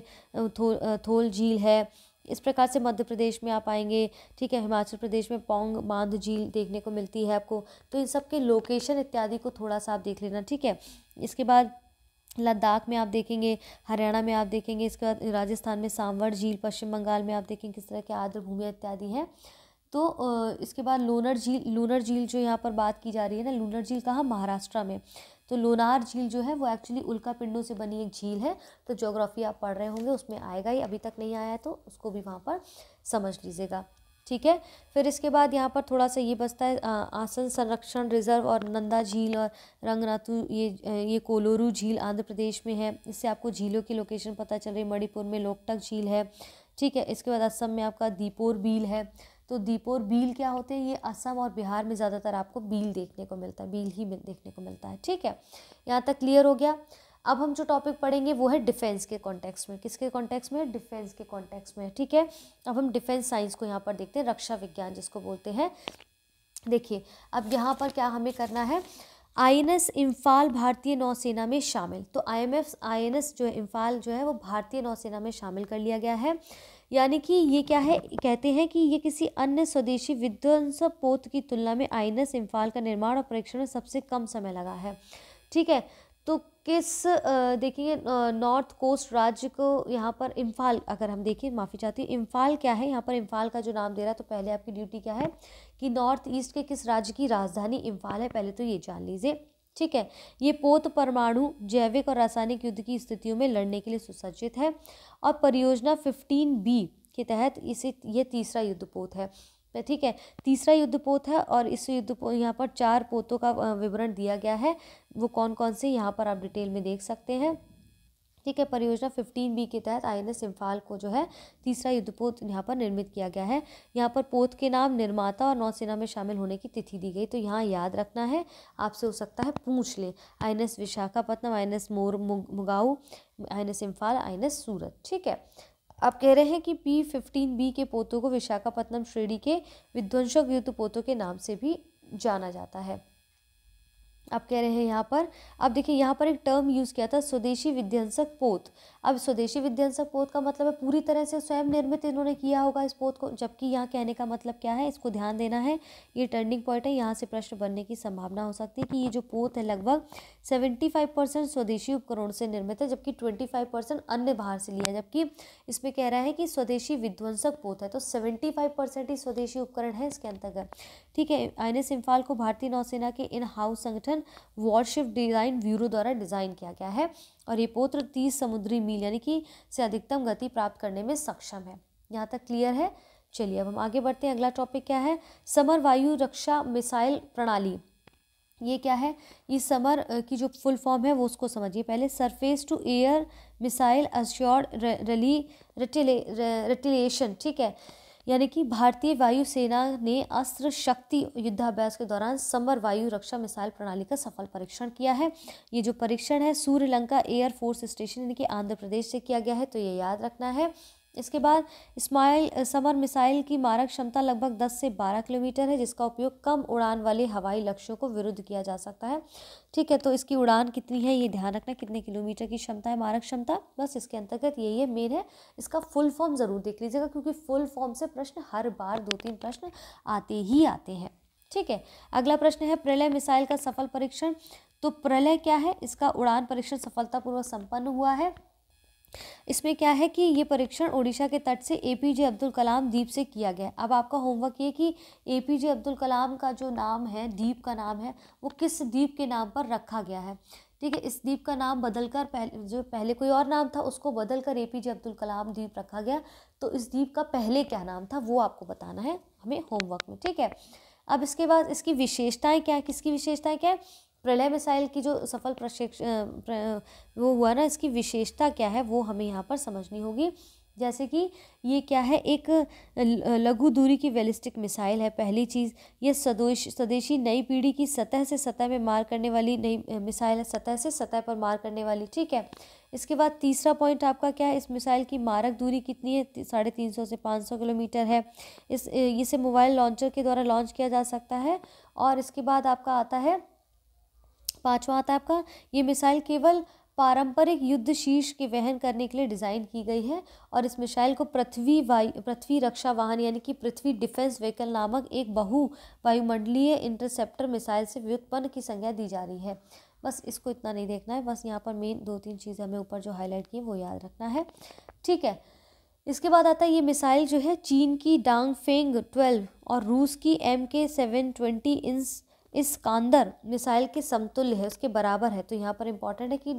थो, थोल झील है इस प्रकार से मध्य प्रदेश में आप आएंगे ठीक है हिमाचल प्रदेश में पोंग बांध झील देखने को मिलती है आपको तो इन सब के लोकेशन इत्यादि को थोड़ा सा आप देख लेना ठीक है इसके बाद लद्दाख में आप देखेंगे हरियाणा में आप देखेंगे इसके बाद राजस्थान में सांवर झील पश्चिम बंगाल में आप देखेंगे किस तरह के आर्द्र भूमि इत्यादि हैं तो इसके बाद लोनर झील लोनर झील जो यहाँ पर बात की जा रही है ना लोनर झील कहाँ महाराष्ट्र में तो लोनार झील जो है वो एक्चुअली उल्का पिंडों से बनी एक झील है तो जोग्राफी आप पढ़ रहे होंगे उसमें आएगा ही अभी तक नहीं आया तो उसको भी वहाँ पर समझ लीजिएगा ठीक है फिर इसके बाद यहाँ पर थोड़ा सा ये बसता है आसन संरक्षण रिजर्व और नंदा झील और रंगनाथू ये ये कोलोरू झील आंध्र प्रदेश में है इससे आपको झीलों की लोकेशन पता चल रही है मणिपुर में लोकटक झील है ठीक है इसके बाद असम में आपका दीपोर बील है तो दीपोर बील क्या होते हैं ये असम और बिहार में ज़्यादातर आपको बील देखने को मिलता है बील ही देखने को मिलता है ठीक है यहाँ तक क्लियर हो गया अब हम जो टॉपिक पढ़ेंगे वो है डिफेंस के कॉन्टेक्स्ट में किसके कॉन्टेक्स्ट में डिफेंस के कॉन्टेक्स्ट में ठीक है अब हम डिफेंस साइंस को यहाँ पर देखते हैं रक्षा विज्ञान जिसको बोलते हैं देखिए अब यहाँ पर क्या हमें करना है आईएनएस इम्फाल भारतीय नौसेना में शामिल तो आईएमएफ आईएनएस जो है इम्फाल जो है वो भारतीय नौसेना में शामिल कर लिया गया है यानी कि ये क्या है कहते हैं कि ये किसी अन्य स्वदेशी विध्वंस पोत की तुलना में आईनस इम्फाल का निर्माण और परीक्षण में सबसे कम समय लगा है ठीक है तो किस देखेंगे नॉर्थ कोस्ट राज्य को यहाँ पर इम्फाल अगर हम देखें माफ़ी चाहती हूँ इम्फाल क्या है यहाँ पर इम्फाल का जो नाम दे रहा है तो पहले आपकी ड्यूटी क्या है कि नॉर्थ ईस्ट के किस राज्य की राजधानी इम्फाल है पहले तो ये जान लीजिए ठीक है ये पोत परमाणु जैविक और रासायनिक युद्ध की स्थितियों में लड़ने के लिए सुसज्जित है और परियोजना फिफ्टीन बी के तहत इसे यह तीसरा युद्ध पोत है तो ठीक है तीसरा युद्ध पोत है और इस युद्ध पोत यहाँ पर चार पोतों का विवरण दिया गया है वो कौन कौन से यहाँ पर आप डिटेल में देख सकते हैं ठीक है परियोजना फिफ्टीन बी के तहत आई एन एस इम्फाल को जो है तीसरा युद्धपोत यहाँ पर निर्मित किया गया है यहाँ पर पोत के नाम निर्माता और नौसेना में शामिल होने की तिथि दी गई तो यहाँ याद रखना है आपसे हो सकता है पूछ ले I N S Visakhapatnam I N S Mormugao I N S Imphal I N S Surat ठीक है आप कह रहे हैं कि पी फिफ्टीन बी के पोतों को विशाखापत्नम श्रेणी के विध्वंसक युद्ध पोतों के नाम से भी जाना जाता है आप कह रहे हैं यहाँ पर अब देखिए यहाँ पर एक टर्म यूज़ किया था स्वदेशी विध्वंसक पोत अब स्वदेशी विध्वंसक पोत का मतलब है पूरी तरह से स्वयं निर्मित इन्होंने किया होगा इस पोत को जबकि यहाँ कहने का मतलब क्या है इसको ध्यान देना है ये टर्निंग पॉइंट है यहाँ से प्रश्न बनने की संभावना हो सकती है कि ये जो पोत है लगभग सेवेंटी फाइव परसेंट स्वदेशी उपकरण से निर्मित है जबकि ट्वेंटी फाइव परसेंट अन्य बाहर से लिया जबकि इसमें कह रहा है कि स्वदेशी विध्वंसक पोत है तो सेवेंटी फाइव परसेंट ही स्वदेशी उपकरण है इसके अंतर्गत ठीक है आई एन एस इम्फाल को भारतीय नौसेना के इन हाउस संगठन वॉरशिप डिज़ाइन ब्यूरो द्वारा डिज़ाइन किया गया है और ये पोत्र तीस समुद्री मील यानी कि से अधिकतम गति प्राप्त करने में सक्षम है यहाँ तक क्लियर है चलिए अब हम आगे बढ़ते हैं अगला टॉपिक क्या है समर वायु रक्षा मिसाइल प्रणाली ये क्या है इस समर की जो फुल फॉर्म है वो उसको समझिए पहले surface to air missile assured रली रेटिलेशन ठीक है यानी कि भारतीय वायुसेना ने अस्त्र शक्ति युद्धाभ्यास के दौरान समर वायु रक्षा मिसाइल प्रणाली का सफल परीक्षण किया है ये जो परीक्षण है सूर्यलंका एयर फोर्स स्टेशन यानी कि आंध्र प्रदेश से किया गया है तो ये याद रखना है इसके बाद इस्माइल समर मिसाइल की मारक क्षमता लगभग 10 से 12 किलोमीटर है जिसका उपयोग कम उड़ान वाले हवाई लक्ष्यों को विरुद्ध किया जा सकता है ठीक है तो इसकी उड़ान कितनी है ये ध्यान रखना कितने किलोमीटर की क्षमता है मारक क्षमता बस इसके अंतर्गत यही है मेन है इसका फुल फॉर्म ज़रूर देख लीजिएगा क्योंकि फुल फॉर्म से प्रश्न हर बार दो तीन प्रश्न आते ही आते हैं ठीक है अगला प्रश्न है प्रलय मिसाइल का सफल परीक्षण तो प्रलय क्या है इसका उड़ान परीक्षण सफलतापूर्वक संपन्न हुआ है इसमें क्या है कि ये परीक्षण ओडिशा के तट से ए पी जे अब्दुल कलाम द्वीप से किया गया अब आपका होमवर्क ये कि ए पी जे अब्दुल कलाम का जो नाम है द्वीप का नाम है वो किस द्वीप के नाम पर रखा गया है ठीक है इस द्वीप का नाम बदलकर पहले जो पहले कोई और नाम था उसको बदलकर ए पी जे अब्दुल कलाम द्वीप रखा गया तो इस द्वीप का पहले क्या नाम था वो आपको बताना है हमें होमवर्क में ठीक है अब इसके बाद इसकी विशेषताएं क्या है किसकी विशेषताएं क्या है प्रलय मिसाइल की जो सफल प्रशिक्षण वो हुआ ना इसकी विशेषता क्या है वो हमें यहाँ पर समझनी होगी जैसे कि ये क्या है एक लघु दूरी की वेलिस्टिक मिसाइल है पहली चीज़ ये स्वदेश स्वदेशी नई पीढ़ी की सतह से सतह में मार करने वाली नई मिसाइल है सतह से सतह पर मार करने वाली ठीक है इसके बाद तीसरा पॉइंट आपका क्या है इस मिसाइल की मारक दूरी कितनी है साढ़े तीन सौ से पाँच सौ किलोमीटर है इस इसे मोबाइल लॉन्चर के द्वारा लॉन्च किया जा सकता है और इसके बाद आपका आता है पांचवा आता है आपका ये मिसाइल केवल पारंपरिक युद्ध शीर्ष के वहन करने के लिए डिज़ाइन की गई है और इस मिसाइल को पृथ्वी वायु पृथ्वी रक्षा वाहन यानी कि पृथ्वी डिफेंस व्हीकल नामक एक बहु वायुमंडलीय इंटरसेप्टर मिसाइल से व्युत्पन्न की संज्ञा दी जा रही है बस इसको इतना नहीं देखना है बस यहाँ पर मेन दो तीन चीज़ें हमें ऊपर जो हाईलाइट की वो याद रखना है ठीक है इसके बाद आता है ये मिसाइल जो है चीन की डांग फेंग ट्वेल्व और रूस की एम के सेवन ट्वेंटी इंस इस्कांदर मिसाइल के समतुल्य है उसके बराबर है तो यहाँ पर इम्पॉर्टेंट है कि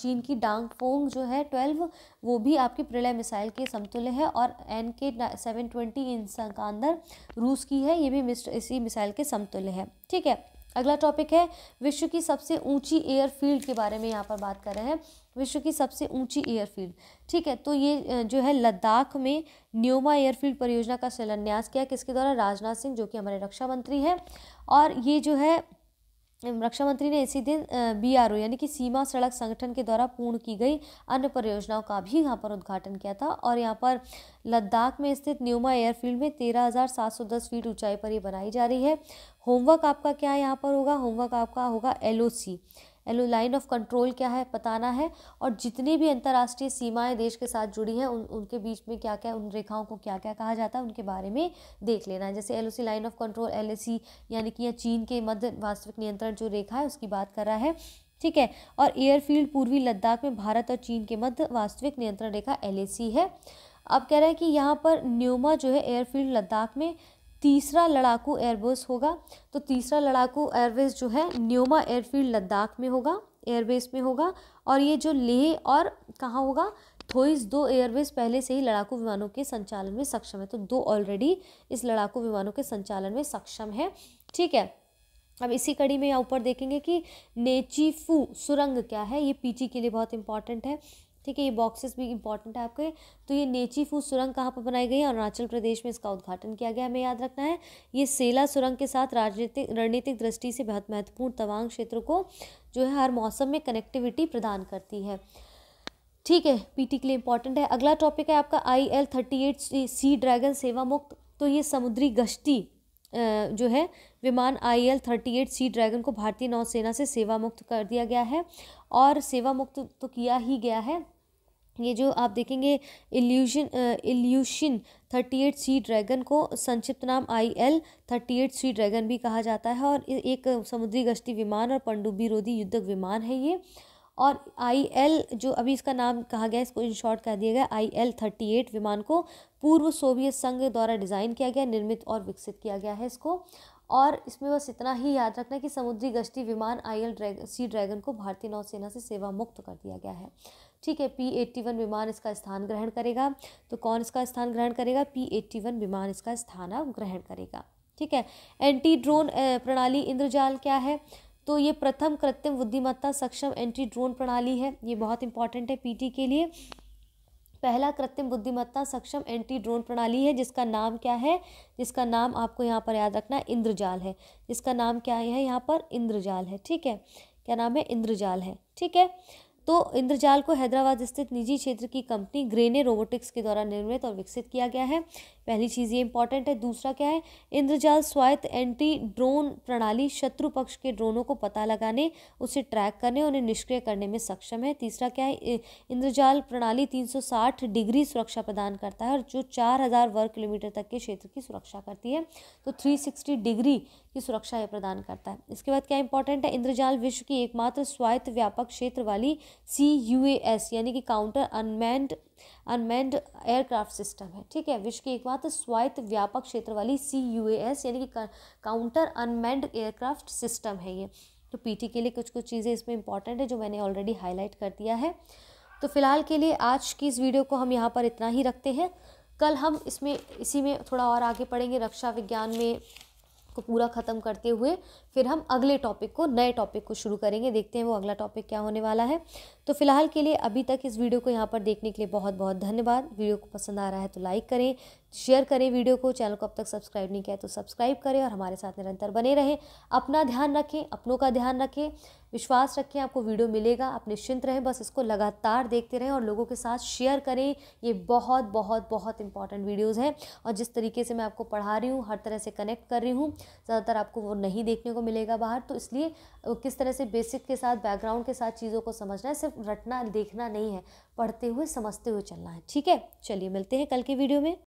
चीन की डांग फोंग जो है ट्वेल्व वो भी आपकी प्रलय मिसाइल के समतुल्य है और एन के सेवन ट्वेंटी इन सकांदर रूस की है ये भी इसी मिसाइल के समतुल्य है ठीक है अगला टॉपिक है विश्व की सबसे ऊंची एयरफील्ड के बारे में यहाँ पर बात कर रहे हैं विश्व की सबसे ऊंची एयरफील्ड ठीक है तो ये जो है लद्दाख में न्योमा एयरफील्ड परियोजना का शिलान्यास किया किसके द्वारा राजनाथ सिंह जो कि हमारे रक्षा मंत्री हैं और ये जो है रक्षा मंत्री ने इसी दिन बी आर ओ यानी कि सीमा सड़क संगठन के द्वारा पूर्ण की गई अन्य परियोजनाओं का भी यहाँ पर उद्घाटन किया था और यहाँ पर लद्दाख में स्थित न्यूमा एयरफील्ड में तेरह हज़ार सात सौ दस फीट ऊंचाई पर ये बनाई जा रही है होमवर्क आपका क्या यहाँ पर होगा होमवर्क आपका होगा एल ओ सी एलो लाइन ऑफ कंट्रोल क्या है बताना है और जितनी भी अंतर्राष्ट्रीय सीमाएं देश के साथ जुड़ी हैं उन उनके बीच में क्या क्या उन रेखाओं को क्या क्या कहा जाता है उनके बारे में देख लेना है जैसे L line of control L यानी कि यह चीन के मध्य वास्तविक नियंत्रण जो रेखा है उसकी बात कर रहा है ठीक है और एयरफील्ड पूर्वी लद्दाख में भारत और चीन के मध्य वास्तविक नियंत्रण रेखा एल है अब कह रहे हैं कि यहाँ पर न्यूमा जो है एयरफील्ड लद्दाख में तीसरा लड़ाकू एयरबेस होगा तो तीसरा लड़ाकू एयरबेस जो है न्योमा एयरफील्ड लद्दाख में होगा एयरबेस में होगा और ये जो लेह और कहाँ होगा थोइस दो एयरबेस पहले से ही लड़ाकू विमानों के संचालन में सक्षम है तो दो ऑलरेडी इस लड़ाकू विमानों के संचालन में सक्षम है ठीक है अब इसी कड़ी में यहाँ ऊपर देखेंगे कि नेचीफू सुरंग क्या है ये पीटी के लिए बहुत इंपॉर्टेंट है ठीक है ये बॉक्सेस भी इंपॉर्टेंट है आपके तो ये नेची फू सुरंग कहाँ पर बनाई गई है अरुणाचल प्रदेश में इसका उद्घाटन किया गया हमें याद रखना है ये सेला सुरंग के साथ राजनीतिक रणनीतिक दृष्टि से बहुत महत्वपूर्ण तवांग क्षेत्र को जो है हर मौसम में कनेक्टिविटी प्रदान करती है ठीक है पीटी के लिए इंपॉर्टेंट है अगला टॉपिक है आपका I L thirty eight sea dragon सेवा मुक्त तो ये समुद्री गश्ती जो है विमान I L thirty eight sea dragon को भारतीय नौसेना से सेवा मुक्त कर दिया गया है और सेवा मुक्त तो किया ही गया है ये जो आप देखेंगे illusion illusion thirty eight sea dragon को संक्षिप्त नाम I L thirty eight sea dragon भी कहा जाता है और एक समुद्री गश्ती विमान और पनडुब्बी रोधी युद्धक विमान है ये और आई एल जो अभी इसका नाम कहा गया इसको इन शॉर्ट कह दिया गया आई एल थर्टी एट विमान को पूर्व सोवियत संघ द्वारा डिज़ाइन किया गया निर्मित और विकसित किया गया है इसको और इसमें बस इतना ही याद रखना कि समुद्री गश्ती विमान I L drag sea dragon को भारतीय नौसेना से सेवा मुक्त कर दिया गया है ठीक है पी एट्टी वन विमान इसका स्थान ग्रहण करेगा तो कौन इसका स्थान ग्रहण करेगा पी एट्टी वन विमान इसका स्थान ग्रहण करेगा ठीक है एंटी ड्रोन प्रणाली इंद्रजाल क्या है तो ये प्रथम कृत्रिम बुद्धिमत्ता सक्षम एंटी ड्रोन प्रणाली है ये बहुत इंपॉर्टेंट है पीटी के लिए पहला कृत्रिम बुद्धिमत्ता सक्षम एंटी ड्रोन प्रणाली है जिसका नाम क्या है जिसका नाम आपको यहाँ पर याद रखना है इंद्रजाल है जिसका नाम क्या है यहाँ पर इंद्रजाल है ठीक है क्या नाम है इंद्रजाल है ठीक है तो इंद्रजाल को हैदराबाद स्थित निजी क्षेत्र की कंपनी ग्रेने रोबोटिक्स के द्वारा निर्मित और विकसित किया गया है पहली चीज़ ये इंपॉर्टेंट है दूसरा क्या है इंद्रजाल स्वायत्त एंटी ड्रोन प्रणाली शत्रु पक्ष के ड्रोनों को पता लगाने उसे ट्रैक करने और उन्हें निष्क्रिय करने में सक्षम है तीसरा क्या है इंद्रजाल प्रणाली 360 डिग्री सुरक्षा प्रदान करता है और जो 4000 वर्ग किलोमीटर तक के क्षेत्र की सुरक्षा करती है तो 360 डिग्री की सुरक्षा यह प्रदान करता है इसके बाद क्या इंपॉर्टेंट है इंद्रजाल विश्व की एकमात्र स्वायत्त व्यापक क्षेत्र वाली सी यू ए एस यानी कि counter unmanned unmanned aircraft system है ठीक है विश्व की एकमात्र स्वायत्त व्यापक क्षेत्र वाली सी यू ए एस यानी कि काउंटर अनमैंड एयरक्राफ्ट सिस्टम है ये तो पीटी के लिए कुछ कुछ चीज़ें इसमें इंपॉर्टेंट है जो मैंने ऑलरेडी हाईलाइट कर दिया है तो फिलहाल के लिए आज की इस वीडियो को हम यहाँ पर इतना ही रखते हैं कल हम इसमें इसी में थोड़ा और आगे पढ़ेंगे रक्षा विज्ञान में को पूरा ख़त्म करते हुए फिर हम अगले टॉपिक को नए टॉपिक को शुरू करेंगे देखते हैं वो अगला टॉपिक क्या होने वाला है तो फिलहाल के लिए अभी तक इस वीडियो को यहाँ पर देखने के लिए बहुत बहुत धन्यवाद वीडियो को पसंद आ रहा है तो लाइक करें शेयर करें वीडियो को चैनल को अब तक सब्सक्राइब नहीं किया तो सब्सक्राइब करें और हमारे साथ निरंतर बने रहें अपना ध्यान रखें अपनों का ध्यान रखें विश्वास रखें आपको वीडियो मिलेगा आप निश्चिंत रहें बस इसको लगातार देखते रहें और लोगों के साथ शेयर करें ये बहुत बहुत बहुत इंपॉर्टेंट वीडियोज़ हैं और जिस तरीके से मैं आपको पढ़ा रही हूँ हर तरह से कनेक्ट कर रही हूँ ज़्यादातर आपको वो नहीं देखने को मिलेगा बाहर तो इसलिए किस तरह से बेसिक के साथ बैकग्राउंड के साथ चीज़ों को समझना है सिर्फ रटना देखना नहीं है पढ़ते हुए समझते हुए चलना है ठीक है चलिए मिलते हैं कल के वीडियो में